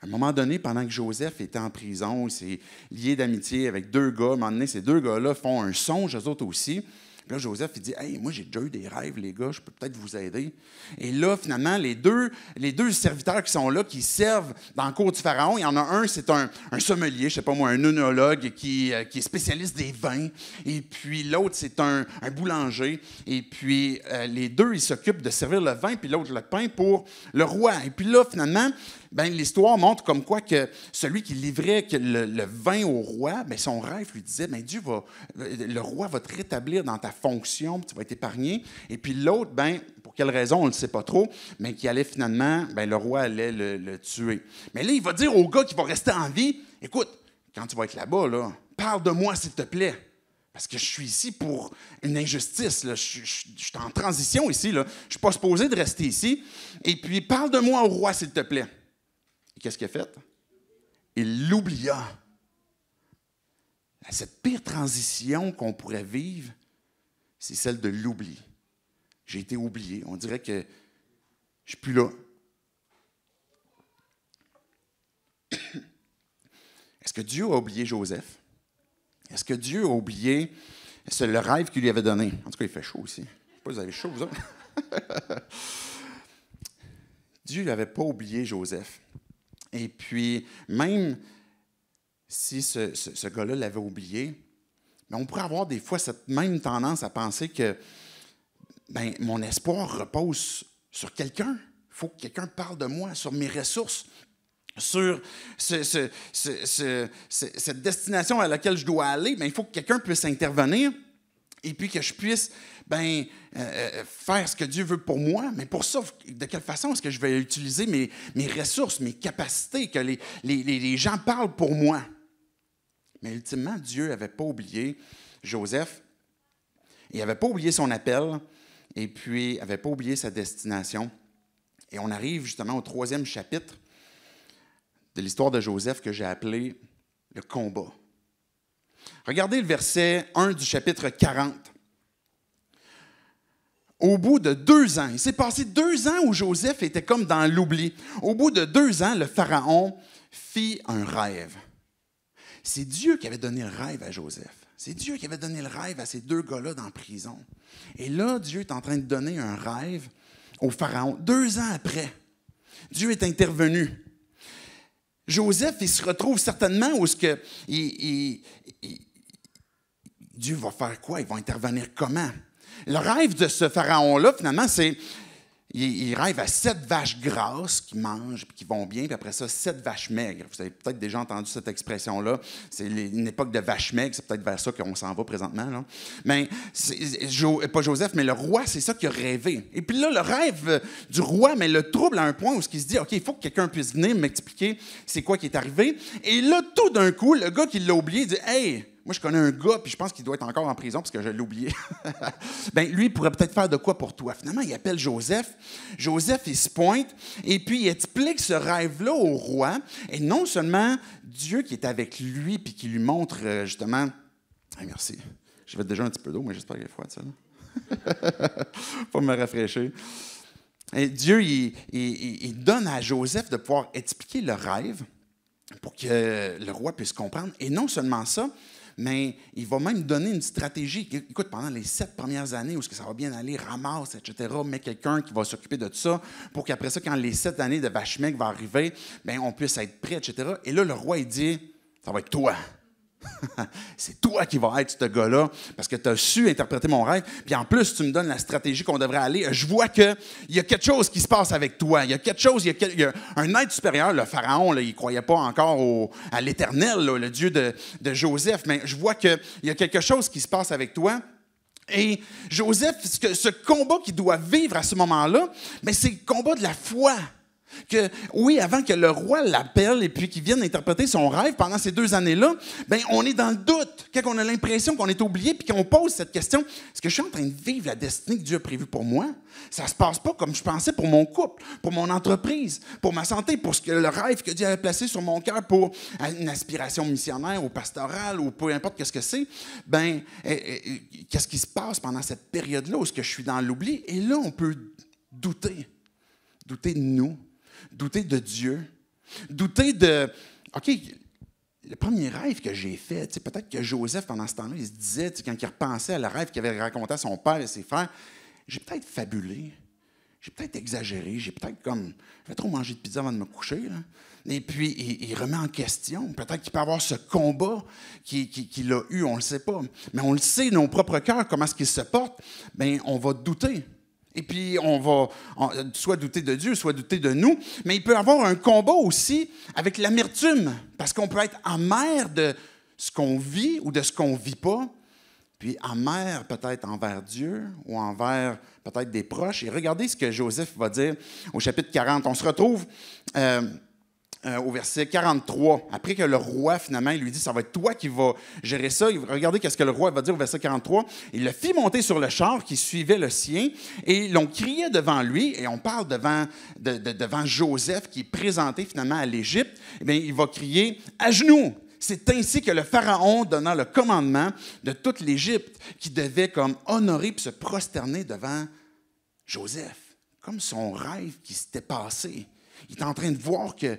À un moment donné, pendant que Joseph était en prison, il s'est lié d'amitié avec deux gars. À un moment donné, ces deux gars-là font un songe, eux autres aussi. là, Joseph, il dit Hey, moi, j'ai déjà eu des rêves, les gars, je peux peut-être vous aider. Et là, finalement, les deux, les deux serviteurs qui sont là, qui servent dans le cours du pharaon, il y en a un, c'est un, sommelier, je ne sais pas moi, un œnologue euh, qui, est spécialiste des vins. Et puis l'autre, c'est un, boulanger. Et puis euh, les deux, ils s'occupent de servir le vin, puis l'autre, le pain pour le roi. Et puis là, finalement, ben, l'histoire montre comme quoi que celui qui livrait le, vin au roi, ben, son rêve lui disait, ben, Dieu va, le roi va te rétablir dans ta fonction, tu vas être épargné. Et puis l'autre, ben, pour quelle raison, on ne le sait pas trop, mais qui allait finalement, ben, le roi allait le, tuer. Mais là, il va dire au gars qui va rester en vie, écoute, quand tu vas être là-bas, parle de moi, s'il te plaît. Parce que je suis ici pour une injustice. Je, suis en transition ici. Là. Je ne suis pas supposé de rester ici. Et puis, parle de moi au roi, s'il te plaît qu'est-ce qu'il a fait? Il l'oublia. Cette pire transition qu'on pourrait vivre, c'est celle de l'oubli. J'ai été oublié. On dirait que je suis plus là. Est-ce que Dieu a oublié Joseph? Est-ce que Dieu a oublié le rêve qu'il lui avait donné? En tout cas, il fait chaud aussi. vous avez chaud, vous Dieu n'avait pas oublié Joseph. Et puis, même si ce, gars-là l'avait oublié, on pourrait avoir des fois cette même tendance à penser que ben, mon espoir repose sur quelqu'un. Il faut que quelqu'un parle de moi, sur mes ressources, sur cette destination à laquelle je dois aller, ben, il faut que quelqu'un puisse intervenir et puis que je puisse ben, euh, euh, faire ce que Dieu veut pour moi, mais pour ça, de quelle façon est-ce que je vais utiliser mes, mes ressources, mes capacités, que les, les, gens parlent pour moi? Mais ultimement, Dieu n'avait pas oublié Joseph. Il n'avait pas oublié son appel et puis il n'avait pas oublié sa destination. Et on arrive justement au troisième chapitre de l'histoire de Joseph que j'ai appelé le combat. Regardez le verset 1 du chapitre 40 au bout de deux ans, il s'est passé deux ans où Joseph était comme dans l'oubli. Au bout de deux ans, le Pharaon fit un rêve. C'est Dieu qui avait donné le rêve à Joseph. C'est Dieu qui avait donné le rêve à ces deux gars-là dans la prison. Et là, Dieu est en train de donner un rêve au Pharaon. Deux ans après, Dieu est intervenu. Joseph, il se retrouve certainement où ce que Dieu va faire quoi? Il va intervenir comment? le rêve de ce pharaon-là, finalement, c'est il, rêve à sept vaches grasses qui mangent puis qui vont bien, puis après ça, sept vaches maigres. Vous avez peut-être déjà entendu cette expression-là. C'est une époque de vaches maigres, c'est peut-être vers ça qu'on s'en va présentement. Mais pas Joseph, mais le roi, c'est ça qui a rêvé. Et puis là, le rêve euh, du roi, mais le trouble à un point où ce qui se dit, OK, il faut que quelqu'un puisse venir m'expliquer c'est quoi qui est arrivé. Et là, tout d'un coup, le gars qui l'a oublié dit, Hey, moi, je connais un gars, puis je pense qu'il doit être encore en prison parce que je l'ai oublié. ben, lui, il pourrait peut-être faire de quoi pour toi. Finalement, il appelle Joseph. Joseph, il se pointe et puis il explique ce rêve-là au roi. Et non seulement Dieu qui est avec lui, puis qui lui montre euh, justement. Ah, merci. être déjà un petit peu d'eau, mais j'espère qu'il est froid, ça. pour me rafraîchir. Dieu, il, donne à Joseph de pouvoir expliquer le rêve pour que le roi puisse comprendre. Et non seulement ça, mais il va même donner une stratégie. Écoute, pendant les sept premières années où -ce que ça va bien aller, ramasse, etc., mais quelqu'un qui va s'occuper de ça pour qu'après ça, quand les sept années de Vachemec vont arriver, ben, on puisse être prêt, etc. Et là, le roi, il dit, ça va être toi. c'est toi qui vas être ce gars-là parce que tu as su interpréter mon rêve. Puis en plus, tu me donnes la stratégie qu'on devrait aller. Je vois qu'il y a quelque chose qui se passe avec toi. Il y a quelque chose, il y, a, un être supérieur. Le pharaon, il ne croyait pas encore à l'éternel, le Dieu de, Joseph. Mais je vois qu'il y a quelque chose qui se passe avec toi. Et Joseph, ce, ce combat qu'il doit vivre à ce moment-là, c'est le combat de la foi. Que, oui, avant que le roi l'appelle et puis qu'il vienne interpréter son rêve pendant ces deux années-là, ben, on est dans le doute. Quand on a l'impression qu'on est oublié puis qu'on pose cette question, est-ce que je suis en train de vivre la destinée que Dieu a prévue pour moi? Ça ne se passe pas comme je pensais pour mon couple, pour mon entreprise, pour ma santé, pour ce que, le rêve que Dieu a placé sur mon cœur pour une aspiration missionnaire ou pastorale ou peu importe qu'est-ce que c'est. Ben, eh, eh, eh, qu'est-ce qui se passe pendant cette période-là où ce que je suis dans l'oubli? Et là, on peut douter. Douter de nous douter de Dieu, douter de, OK, le premier rêve que j'ai fait, peut-être que Joseph, pendant ce temps-là, il se disait, quand il repensait à le rêve qu'il avait raconté à son père et ses frères, j'ai peut-être fabulé, j'ai peut-être exagéré, j'ai peut-être comme, vais trop manger de pizza avant de me coucher. Et puis, il, remet en question. Peut-être qu'il peut avoir ce combat qu'il qui, a eu, on ne le sait pas. Mais on le sait, nos propre cœurs, comment est-ce qu'il se porte, bien, on va douter. Et puis, on va soit douter de Dieu, soit douter de nous. Mais il peut y avoir un combat aussi avec l'amertume, parce qu'on peut être amer de ce qu'on vit ou de ce qu'on ne vit pas, puis amer peut-être envers Dieu ou envers peut-être des proches. Et regardez ce que Joseph va dire au chapitre 40. On se retrouve. Euh, euh, au verset 43, après que le roi, finalement, lui dit, ça va être toi qui vas gérer ça. Regardez qu'est-ce que le roi va dire au verset 43. Il le fit monter sur le char qui suivait le sien et l'on criait devant lui, et on parle devant, devant Joseph qui est présenté finalement à l'Égypte. Eh il va crier, à genoux, c'est ainsi que le Pharaon donna le commandement de toute l'Égypte qui devait comme honorer et se prosterner devant Joseph, comme son rêve qui s'était passé. Il est en train de voir que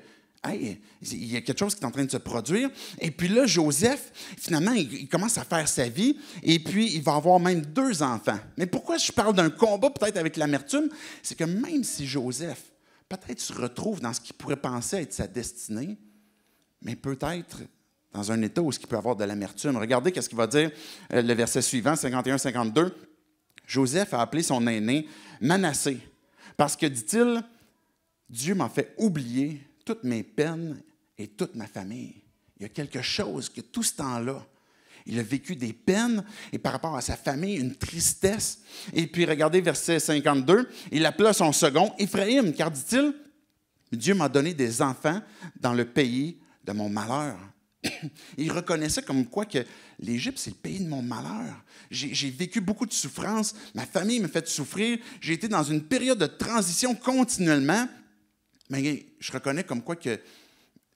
il y a quelque chose qui est en train de se produire. Et puis là, Joseph, finalement, il, commence à faire sa vie. Et puis, il va avoir même deux enfants. Mais pourquoi je parle d'un combat peut-être avec l'amertume? C'est que même si Joseph, peut-être se retrouve dans ce qu'il pourrait penser être sa destinée, mais peut-être dans un état où il peut avoir de l'amertume. Regardez qu'est-ce qu'il va dire euh, le verset suivant, 51-52. Joseph a appelé son aîné Manassé, parce que, dit-il, Dieu m'a fait oublier toutes mes peines et toute ma famille. Il y a quelque chose que tout ce temps-là, il a vécu des peines et par rapport à sa famille, une tristesse. Et puis regardez verset 52, il appela son second, Éphraïm, car dit-il, Dieu m'a donné des enfants dans le pays de mon malheur. il reconnaissait comme quoi que l'Égypte, c'est le pays de mon malheur. J'ai vécu beaucoup de souffrances, ma famille me fait souffrir, j'ai été dans une période de transition continuellement. Mais je reconnais comme quoi que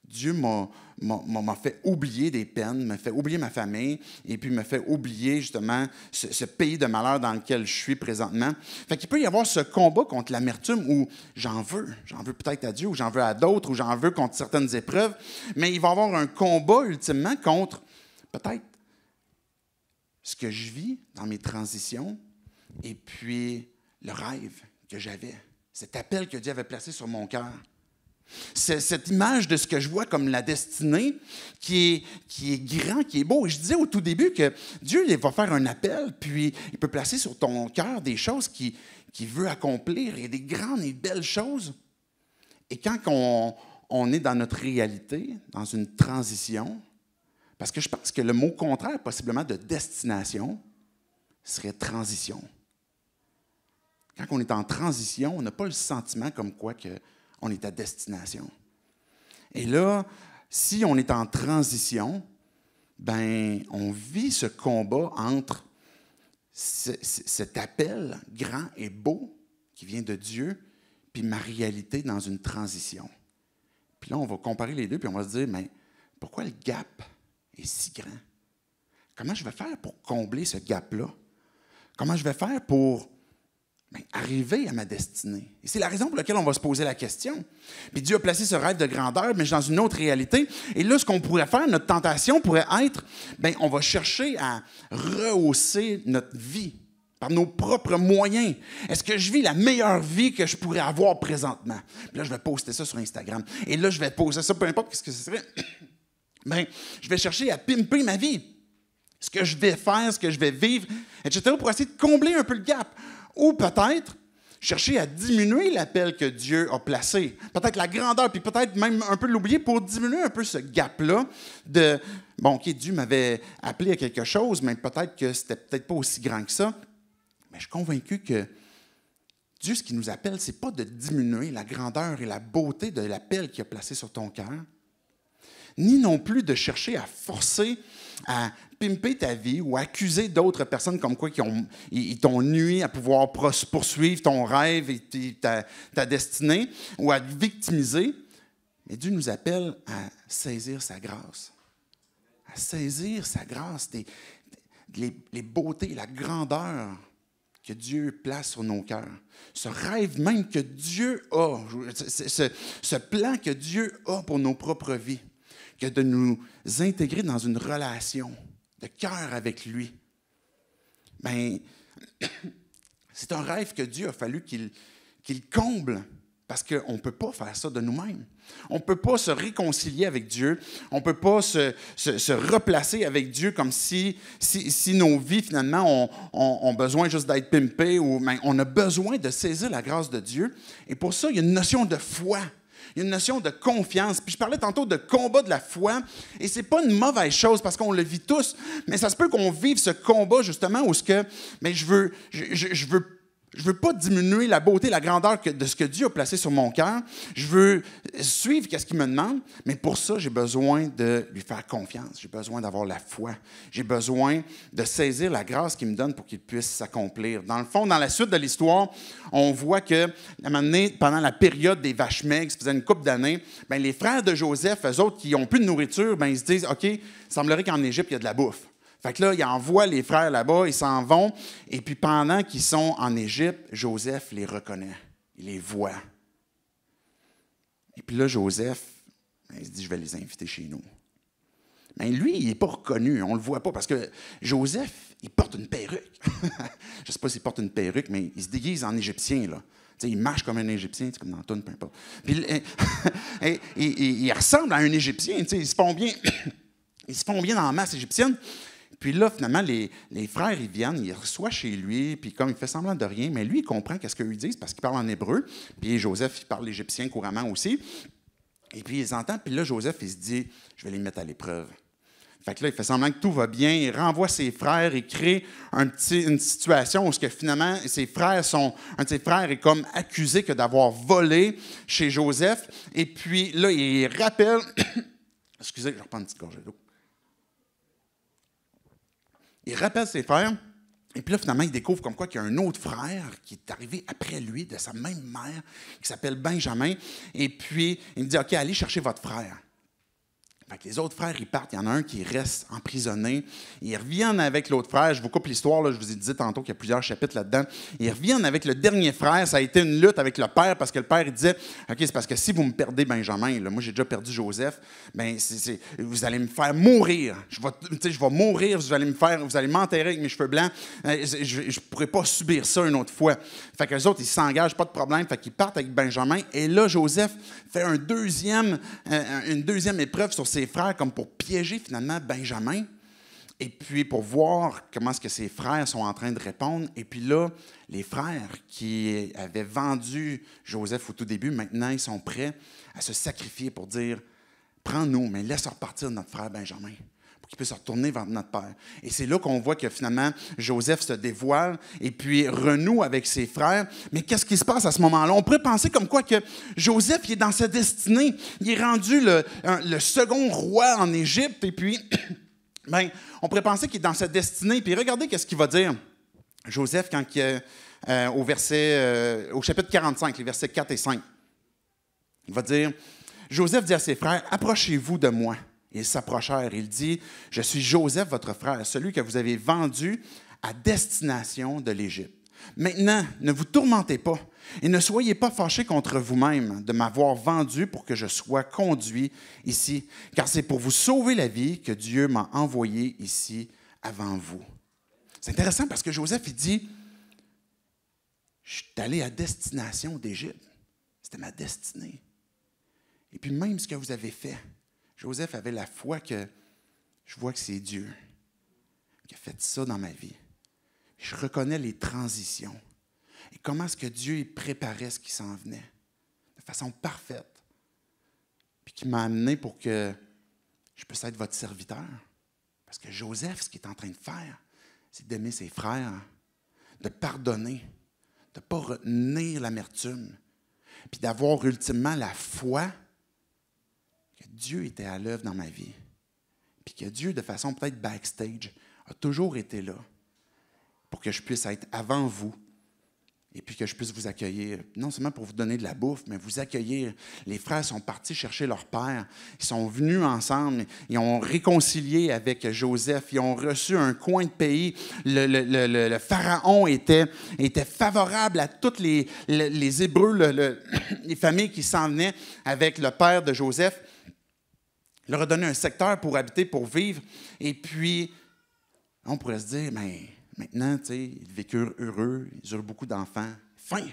Dieu m'a fait oublier des peines, m'a fait oublier ma famille et puis m'a fait oublier justement ce, pays de malheur dans lequel je suis présentement. Fait qu'il peut y avoir ce combat contre l'amertume où j'en veux, j'en veux peut-être à Dieu ou j'en veux à d'autres ou j'en veux contre certaines épreuves, mais il va y avoir un combat ultimement contre peut-être ce que je vis dans mes transitions et puis le rêve que j'avais cet appel que Dieu avait placé sur mon cœur. cette image de ce que je vois comme la destinée qui est, qui est grand, qui est beau. Et je disais au tout début que Dieu il va faire un appel, puis il peut placer sur ton cœur des choses qu'il qui veut accomplir et des grandes et belles choses. Et quand on est dans notre réalité, dans une transition, parce que je pense que le mot contraire, possiblement, de destination, serait transition quand on est en transition, on n'a pas le sentiment comme quoi que on est à destination. Et là, si on est en transition, ben, on vit ce combat entre cet appel grand et beau qui vient de Dieu, puis ma réalité dans une transition. Puis là, on va comparer les deux, puis on va se dire, mais pourquoi le gap est si grand? Comment je vais faire pour combler ce gap-là? Comment je vais faire pour ben, arriver à ma destinée. Et c'est la raison pour laquelle on va se poser la question. Puis Dieu a placé ce rêve de grandeur, mais dans une autre réalité. Et là, ce qu'on pourrait faire, notre tentation pourrait être, bien, on va chercher à rehausser notre vie par nos propres moyens. Est-ce que je vis la meilleure vie que je pourrais avoir présentement? Puis là, je vais poster ça sur Instagram. Et là, je vais poser ça, peu importe ce que ce serait. Ben, je vais chercher à pimper ma vie. Ce que je vais faire, ce que je vais vivre, etc., pour essayer de combler un peu le gap ou peut-être chercher à diminuer l'appel que Dieu a placé. Peut-être la grandeur, puis peut-être même un peu l'oublier pour diminuer un peu ce gap-là de, bon, OK, Dieu m'avait appelé à quelque chose, mais peut-être que c'était peut-être pas aussi grand que ça. Mais je suis convaincu que Dieu, ce qui nous appelle, c'est pas de diminuer la grandeur et la beauté de l'appel qu'il a placé sur ton cœur, ni non plus de chercher à forcer à pimper ta vie ou accuser d'autres personnes comme quoi qui ont, ils, t'ont nuit à pouvoir poursuivre ton rêve et ta, ta destinée ou à te victimiser, mais Dieu nous appelle à saisir sa grâce. À saisir sa grâce, des, les, beautés, la grandeur que Dieu place sur nos cœurs. Ce rêve même que Dieu a, ce, ce, plan que Dieu a pour nos propres vies, que de nous intégrer dans une relation, le cœur avec lui. mais ben, c'est un rêve que Dieu a fallu qu'il qu'il comble. Parce qu'on ne peut pas faire ça de nous-mêmes. On ne peut pas se réconcilier avec Dieu. On ne peut pas se, se, replacer avec Dieu comme si, si, si nos vies, finalement, ont, besoin juste d'être pimpées. Ou, ben, on a besoin de saisir la grâce de Dieu. Et pour ça, il y a une notion de foi il y a une notion de confiance. Puis je parlais tantôt de combat de la foi, et c'est pas une mauvaise chose parce qu'on le vit tous, mais ça se peut qu'on vive ce combat justement où ce que, mais je veux, je, je, je veux je ne veux pas diminuer la beauté, la grandeur de ce que Dieu a placé sur mon cœur. Je veux suivre ce qu'il me demande, mais pour ça, j'ai besoin de lui faire confiance. J'ai besoin d'avoir la foi. J'ai besoin de saisir la grâce qu'il me donne pour qu'il puisse s'accomplir. Dans le fond, dans la suite de l'histoire, on voit que, un pendant la période des vaches maigres, ça faisait une couple d'années, ben, les frères de Joseph, eux autres qui n'ont plus de nourriture, ben ils se disent OK, il semblerait qu'en Égypte, il y a de la bouffe. Fait que là, il envoie les frères là-bas, ils s'en vont. Et puis pendant qu'ils sont en Égypte, Joseph les reconnaît, il les voit. Et puis là, Joseph, ben, il se dit, je vais les inviter chez nous. Mais lui, il n'est pas reconnu, on ne le voit pas, parce que Joseph, il porte une perruque. je ne sais pas s'il porte une perruque, mais il se déguise en Égyptien, là. il marche comme un Égyptien, comme dans tout peu importe. Puis, euh, il, ressemble à un Égyptien, il se font bien. Ils se font bien dans la masse égyptienne. Puis là, finalement, les, frères, ils viennent, ils reçoivent chez lui, puis comme il fait semblant de rien, mais lui, il comprend qu'est-ce qu'ils disent parce qu'il parle en hébreu, puis Joseph, il parle l'égyptien couramment aussi. Et puis, ils entendent, puis là, Joseph, il se dit, je vais les mettre à l'épreuve. Fait que là, il fait semblant que tout va bien, il renvoie ses frères, il crée une situation où ce que finalement ses frères sont, un de ses frères est comme accusé que d'avoir volé chez Joseph. Et puis là, il rappelle, excusez, je reprends une petite gorgée d'eau. Il rappelle ses frères. Et puis là, finalement, il découvre comme quoi qu'il y a un autre frère qui est arrivé après lui, de sa même mère, qui s'appelle Benjamin. Et puis, il me dit, OK, allez chercher votre frère les autres frères, ils partent. Il y en a un qui reste emprisonné. Ils reviennent avec l'autre frère. Je vous coupe l'histoire. Je vous ai dit tantôt qu'il y a plusieurs chapitres là-dedans. Ils reviennent avec le dernier frère. Ça a été une lutte avec le père parce que le père, il disait OK, c'est parce que si vous me perdez Benjamin, moi j'ai déjà perdu Joseph, ben, vous allez me faire mourir. Je vais, je vais mourir. Vous allez me faire, vous allez m'enterrer avec mes cheveux blancs. Euh, je ne pourrai pas subir ça une autre fois. Fait que les autres, ils s'engagent, pas de problème. Fait qu'ils partent avec Benjamin. Et là, Joseph fait un deuxième, euh, une deuxième épreuve sur ses frères comme pour piéger finalement Benjamin. Et puis pour voir comment ce que ses frères sont en train de répondre. Et puis là, les frères qui avaient vendu Joseph au tout début, maintenant ils sont prêts à se sacrifier pour dire, prends-nous, mais laisse repartir notre frère Benjamin qui peut se retourner vers notre Père. Et c'est là qu'on voit que finalement, Joseph se dévoile et puis renoue avec ses frères. Mais qu'est-ce qui se passe à ce moment-là? On pourrait penser comme quoi que Joseph il est dans sa destinée. Il est rendu le, second roi en Égypte. Et puis, ben, on pourrait penser qu'il est dans sa destinée. Puis regardez qu'est-ce qu'il va dire, Joseph, quand euh, au, verset, euh, au chapitre 45, les versets 4 et 5. Il va dire, Joseph dit à ses frères, approchez-vous de moi. Ils s'approchèrent. Il dit Je suis Joseph, votre frère, celui que vous avez vendu à destination de l'Égypte. Maintenant, ne vous tourmentez pas et ne soyez pas fâchés contre vous-même de m'avoir vendu pour que je sois conduit ici, car c'est pour vous sauver la vie que Dieu m'a envoyé ici avant vous. C'est intéressant parce que Joseph, il dit Je suis allé à destination d'Égypte. C'était ma destinée. Et puis, même ce que vous avez fait, Joseph avait la foi que je vois que c'est Dieu qui a fait ça dans ma vie. Je reconnais les transitions. Et comment est-ce que Dieu préparait ce qui s'en venait de façon parfaite. Puis qui m'a amené pour que je puisse être votre serviteur. Parce que Joseph, ce qu'il est en train de faire, c'est d'aimer ses frères, de pardonner, de ne pas retenir l'amertume, puis d'avoir ultimement la foi Dieu était à l'œuvre dans ma vie. Puis que Dieu, de façon peut-être backstage, a toujours été là pour que je puisse être avant vous et puis que je puisse vous accueillir, non seulement pour vous donner de la bouffe, mais vous accueillir. Les frères sont partis chercher leur père, ils sont venus ensemble, ils ont réconcilié avec Joseph, ils ont reçu un coin de pays. Le, pharaon était, était favorable à toutes les, les Hébreux, les familles qui s'en venaient avec le père de Joseph. Il leur a donné un secteur pour habiter, pour vivre. Et puis, on pourrait se dire, mais maintenant, tu sais, ils vécurent heureux, ils eurent beaucoup d'enfants. Fin!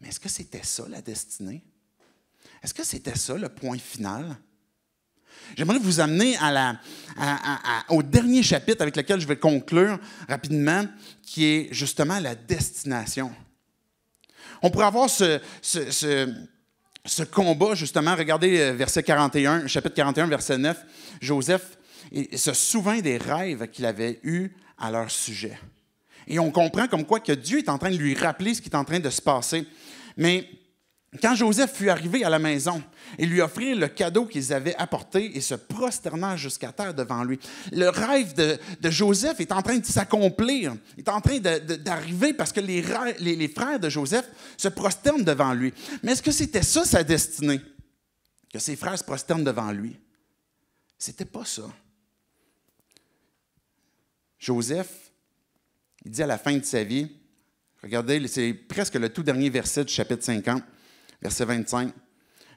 Mais est-ce que c'était ça la destinée? Est-ce que c'était ça le point final? J'aimerais vous amener à la, au dernier chapitre avec lequel je vais conclure rapidement, qui est justement la destination. On pourrait avoir ce ce combat, justement, regardez euh, verset 41, chapitre 41, verset 9, Joseph se souvint des rêves qu'il avait eus à leur sujet. Et on comprend comme quoi que Dieu est en train de lui rappeler ce qui est en train de se passer. Mais quand Joseph fut arrivé à la maison, et lui offrit le cadeau qu'ils avaient apporté et se prosternant jusqu'à terre devant lui. Le rêve de, Joseph est en train de s'accomplir, est en train d'arriver parce que les, frères de Joseph se prosternent devant lui. Mais est-ce que c'était ça sa destinée? Que ses frères se prosternent devant lui? C'était pas ça. Joseph, il dit à la fin de sa vie, regardez, c'est presque le tout dernier verset du chapitre 50 verset 25.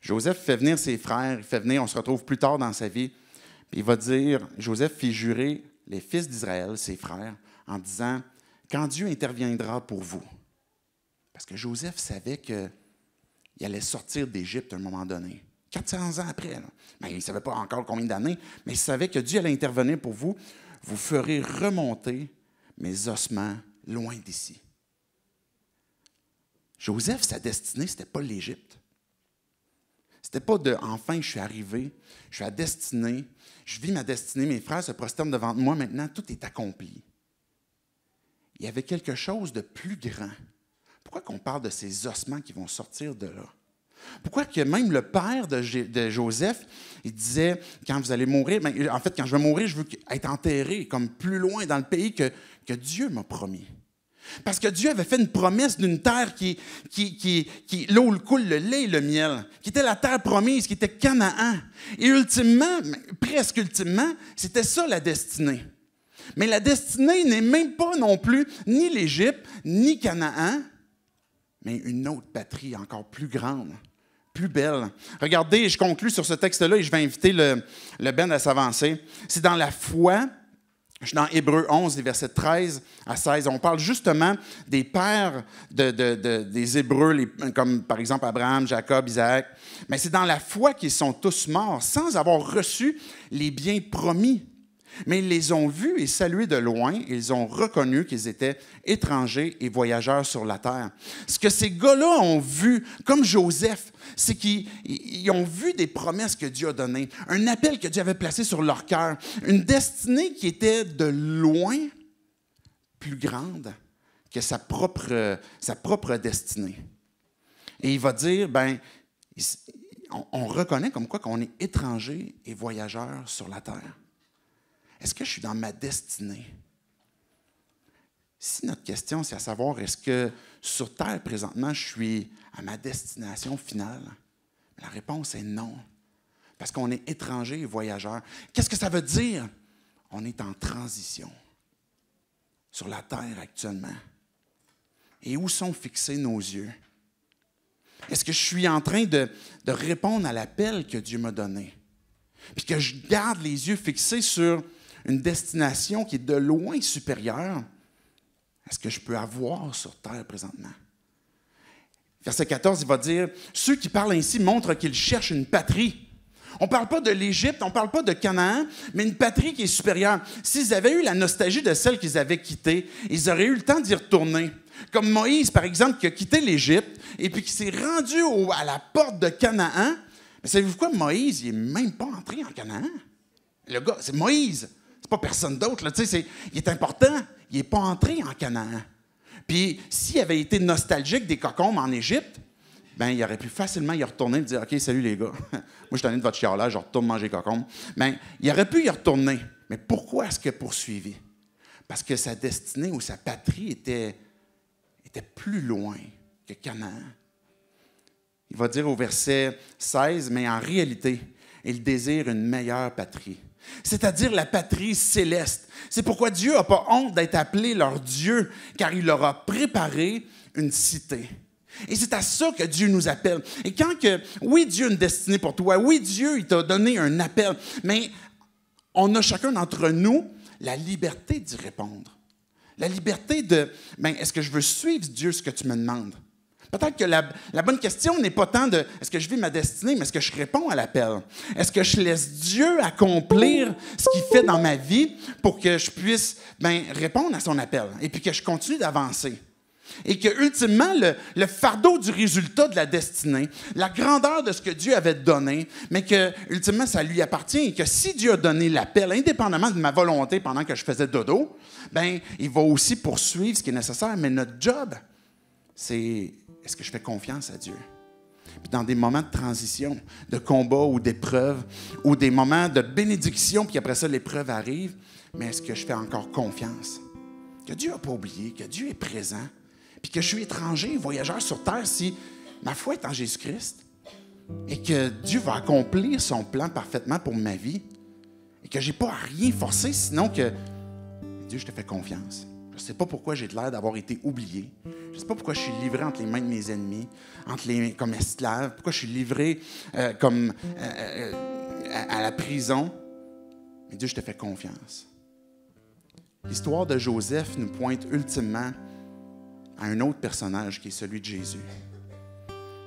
Joseph fait venir ses frères, il fait venir, on se retrouve plus tard dans sa vie. Puis il va dire, Joseph fit jurer les fils d'Israël, ses frères, en disant, quand Dieu interviendra pour vous. Parce que Joseph savait qu'il allait sortir d'Égypte à un moment donné. 400 ans après, il ne savait pas encore combien d'années, mais il savait que Dieu allait intervenir pour vous. Vous ferez remonter mes ossements loin d'ici. Joseph, sa destinée, ce n'était pas l'Égypte. n'était pas de enfin, je suis arrivé, je suis à destinée, je vis ma destinée, mes frères se prosternent devant moi maintenant, tout est accompli. Il y avait quelque chose de plus grand. Pourquoi qu'on parle de ces ossements qui vont sortir de là? Pourquoi que même le père de, Joseph, il disait, quand vous allez mourir, ben, en fait, quand je vais mourir, je veux être enterré comme plus loin dans le pays que Dieu m'a promis. Parce que Dieu avait fait une promesse d'une terre qui, qui, qui, l'eau le coule, le lait et le miel, qui était la terre promise, qui était Canaan. Et ultimement, presque ultimement, c'était ça la destinée. Mais la destinée n'est même pas non plus ni l'Égypte, ni Canaan, mais une autre patrie encore plus grande, plus belle. Regardez, je conclus sur ce texte-là et je vais inviter le, le Ben à s'avancer. C'est dans la foi je suis dans Hébreu 11, les versets 13 à 16. On parle justement des pères des Hébreux, comme par exemple Abraham, Jacob, Isaac. Mais c'est dans la foi qu'ils sont tous morts, sans avoir reçu les biens promis. Mais ils les ont vus et salués de loin. ils ont reconnu qu'ils étaient étrangers et voyageurs sur la terre. Ce que ces gars-là ont vu, comme Joseph, c'est qu'ils ont vu des promesses que Dieu a données, un appel que Dieu avait placé sur leur cœur, une destinée qui était de loin plus grande que sa propre, destinée. Et il va dire, ben, on, reconnaît comme quoi qu'on est étrangers et voyageurs sur la terre. Est-ce que je suis dans ma destinée? Si notre question, c'est à savoir, est-ce que sur Terre, présentement, je suis à ma destination finale? La réponse est non, parce qu'on est étranger et voyageur. Qu'est-ce que ça veut dire? On est en transition sur la Terre actuellement. Et où sont fixés nos yeux? Est-ce que je suis en train de, de répondre à l'appel que Dieu m'a donné? Puis que je garde les yeux fixés sur une destination qui est de loin supérieure à ce que je peux avoir sur terre présentement. Verset 14, il va dire Ceux qui parlent ainsi montrent qu'ils cherchent une patrie. On ne parle pas de l'Égypte, on ne parle pas de Canaan, mais une patrie qui est supérieure. S'ils avaient eu la nostalgie de celle qu'ils avaient quittée, ils auraient eu le temps d'y retourner. Comme Moïse, par exemple, qui a quitté l'Égypte et puis qui s'est rendu à la porte de Canaan. Mais savez-vous quoi, Moïse, il n'est même pas entré en Canaan. Le gars, c'est Moïse pas personne d'autre. Là, il est important. Il n'est pas entré en Canaan. Puis s'il avait été nostalgique des cocombes en Égypte, ben, il aurait pu facilement y retourner et dire OK, salut les gars, moi je suis de votre chialage, je retourne manger cocombes. Ben, il aurait pu y retourner. Mais pourquoi est-ce qu'il a poursuivi? Parce que sa destinée ou sa patrie était, était plus loin que Canaan. Il va dire au verset 16 Mais en réalité, il désire une meilleure patrie c'est-à-dire la patrie céleste. C'est pourquoi Dieu n'a pas honte d'être appelé leur Dieu, car il leur a préparé une cité. Et c'est à ça que Dieu nous appelle. Et quand que, oui, Dieu a une destinée pour toi, oui, Dieu, il t'a donné un appel, mais on a chacun d'entre nous la liberté d'y répondre. La liberté de, ben, est-ce que je veux suivre Dieu ce que tu me demandes? Peut-être que la, bonne question n'est pas tant de est-ce que je vis ma destinée, mais est-ce que je réponds à l'appel? Est-ce que je laisse Dieu accomplir ce qu'il fait dans ma vie pour que je puisse ben, répondre à son appel et puis que je continue d'avancer? Et que, ultimement, le, le, fardeau du résultat de la destinée, la grandeur de ce que Dieu avait donné, mais que, ultimement, ça lui appartient et que si Dieu a donné l'appel, indépendamment de ma volonté pendant que je faisais dodo, ben, il va aussi poursuivre ce qui est nécessaire. Mais notre job, c'est est-ce que je fais confiance à Dieu? dans des moments de transition, de combat ou d'épreuve, ou des moments de bénédiction, puis après ça, l'épreuve arrive, mais est-ce que je fais encore confiance? Que Dieu n'a pas oublié, que Dieu est présent, puis que je suis étranger, voyageur sur terre, si ma foi est en Jésus-Christ, et que Dieu va accomplir son plan parfaitement pour ma vie, et que je n'ai pas à rien forcer, sinon que Dieu, je te fais confiance. Je ne sais pas pourquoi j'ai l'air d'avoir été oublié. Je ne sais pas pourquoi je suis livré entre les mains de mes ennemis, entre les, comme esclave. Pourquoi je suis livré euh, comme, euh, euh, à, la prison. Mais Dieu, je te fais confiance. L'histoire de Joseph nous pointe ultimement à un autre personnage qui est celui de Jésus,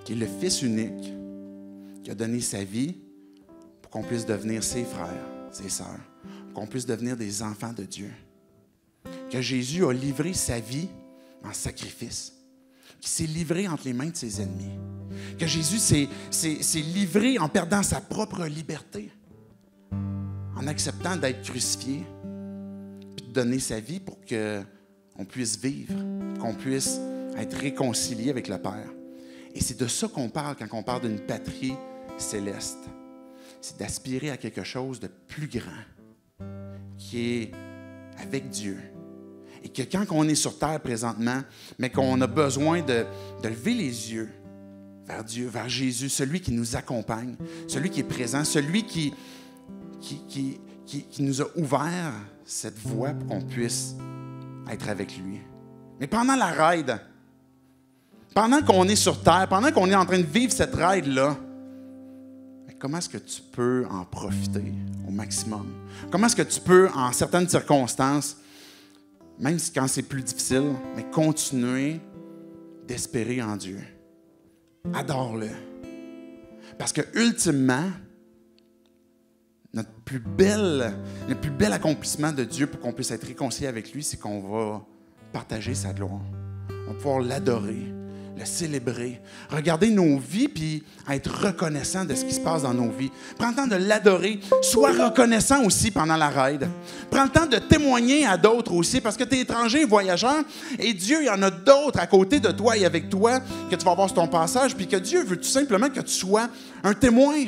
qui est le Fils unique, qui a donné sa vie pour qu'on puisse devenir ses frères, ses sœurs, qu'on puisse devenir des enfants de Dieu que Jésus a livré sa vie en sacrifice, qui s'est livré entre les mains de ses ennemis, que Jésus s'est livré en perdant sa propre liberté, en acceptant d'être crucifié, puis de donner sa vie pour qu'on puisse vivre, qu'on puisse être réconcilié avec le Père. Et c'est de ça qu'on parle quand on parle d'une patrie céleste. C'est d'aspirer à quelque chose de plus grand, qui est avec Dieu, et que quand on est sur terre présentement, mais qu'on a besoin de, lever les yeux vers Dieu, vers Jésus, celui qui nous accompagne, celui qui est présent, celui qui, qui, nous a ouvert cette voie pour qu'on puisse être avec lui. Mais pendant la raide, pendant qu'on est sur terre, pendant qu'on est en train de vivre cette raide-là, comment est-ce que tu peux en profiter au maximum? Comment est-ce que tu peux, en certaines circonstances, même quand c'est plus difficile, mais continuez d'espérer en Dieu. Adore-le. Parce que ultimement, notre plus, belle, le plus bel accomplissement de Dieu pour qu'on puisse être réconcilié avec lui, c'est qu'on va partager sa gloire. On va pouvoir l'adorer le célébrer, regarder nos vies, puis être reconnaissant de ce qui se passe dans nos vies. Prends le temps de l'adorer. Sois reconnaissant aussi pendant la ride. Prends le temps de témoigner à d'autres aussi, parce que tu es étranger, voyageur, et Dieu, il y en a d'autres à côté de toi et avec toi que tu vas voir sur ton passage, puis que Dieu veut tout simplement que tu sois un témoin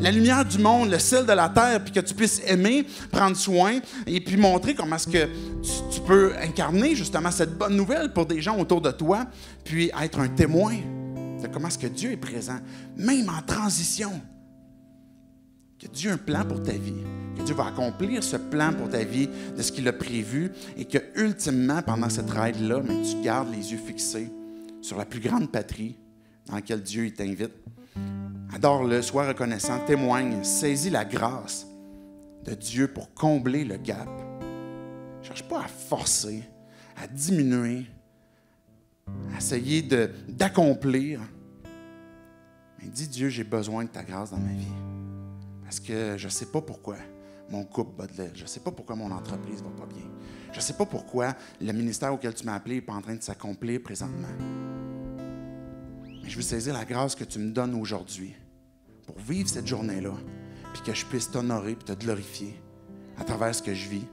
la lumière du monde, le ciel de la terre, puis que tu puisses aimer, prendre soin et puis montrer comment est-ce que tu, peux incarner justement cette bonne nouvelle pour des gens autour de toi, puis être un témoin de comment est-ce que Dieu est présent, même en transition. Que Dieu a un plan pour ta vie, que Dieu va accomplir ce plan pour ta vie de ce qu'il a prévu et que ultimement, pendant cette règle là tu gardes les yeux fixés sur la plus grande patrie dans laquelle Dieu t'invite Adore-le, sois reconnaissant, témoigne, saisis la grâce de Dieu pour combler le gap. Cherche pas à forcer, à diminuer, à essayer d'accomplir. Mais dis Dieu, j'ai besoin de ta grâce dans ma vie. Parce que je ne sais pas pourquoi mon couple bat de l'aile. Je ne sais pas pourquoi mon entreprise ne va pas bien. Je ne sais pas pourquoi le ministère auquel tu m'as appelé n'est pas en train de s'accomplir présentement je veux saisir la grâce que tu me donnes aujourd'hui pour vivre cette journée-là, puis que je puisse t'honorer et te glorifier à travers ce que je vis.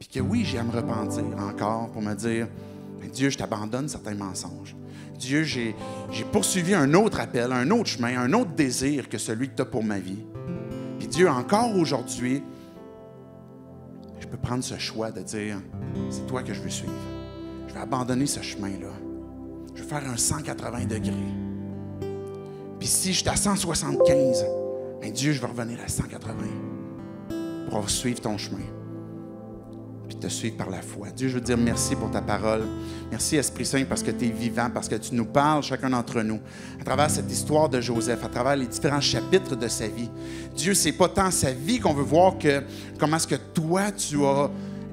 Puis que oui, j'ai à me repentir encore pour me dire, Dieu, je t'abandonne certains mensonges. Dieu, j'ai poursuivi un autre appel, un autre chemin, un autre désir que celui que tu as pour ma vie. Puis Dieu, encore aujourd'hui, je peux prendre ce choix de dire, c'est toi que je veux suivre. Je vais abandonner ce chemin-là je vais faire un 180 degrés. Puis si je suis à 175, mais ben, Dieu, je vais revenir à 180 pour suivre ton chemin. Puis te suivre par la foi. Dieu, je veux dire merci pour ta parole. Merci, Esprit Saint, parce que tu es vivant, parce que tu nous parles, chacun d'entre nous, à travers cette histoire de Joseph, à travers les différents chapitres de sa vie. Dieu, c'est pas tant sa vie qu'on veut voir que comment est-ce que toi, tu as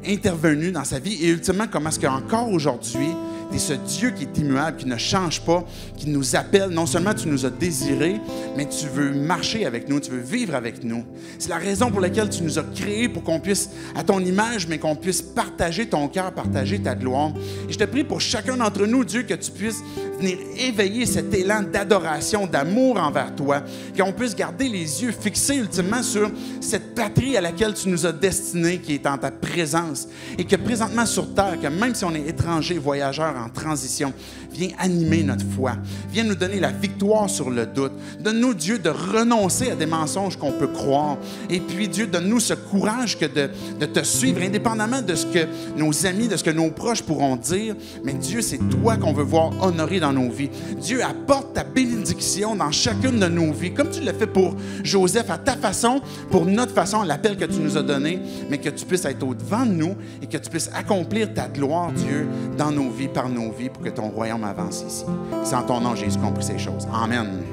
intervenu dans sa vie et ultimement, comment est-ce qu'encore aujourd'hui, c'est ce Dieu qui est immuable, qui ne change pas, qui nous appelle. Non seulement tu nous as désirés, mais tu veux marcher avec nous, tu veux vivre avec nous. C'est la raison pour laquelle tu nous as créés pour qu'on puisse, à ton image, mais qu'on puisse partager ton cœur, partager ta gloire. Et je te prie pour chacun d'entre nous, Dieu, que tu puisses venir éveiller cet élan d'adoration, d'amour envers toi, qu'on puisse garder les yeux fixés ultimement sur cette patrie à laquelle tu nous as destinés, qui est en ta présence, et que présentement sur Terre, que même si on est étranger, voyageur en transition, viens animer notre foi, viens nous donner la victoire sur le doute, donne-nous Dieu de renoncer à des mensonges qu'on peut croire, et puis Dieu donne-nous ce courage que de, de te suivre, indépendamment de ce que nos amis, de ce que nos proches pourront dire, mais Dieu, c'est toi qu'on veut voir honoré dans nos vies. Dieu apporte ta bénédiction dans chacune de nos vies, comme tu l'as fait pour Joseph à ta façon, pour notre façon, l'appel que tu nous as donné, mais que tu puisses être au-devant de nous et que tu puisses accomplir ta gloire, Dieu, dans nos vies, par nos vies, pour que ton royaume avance ici. sans en ton nom, Jésus, qu'on ces choses. Amen.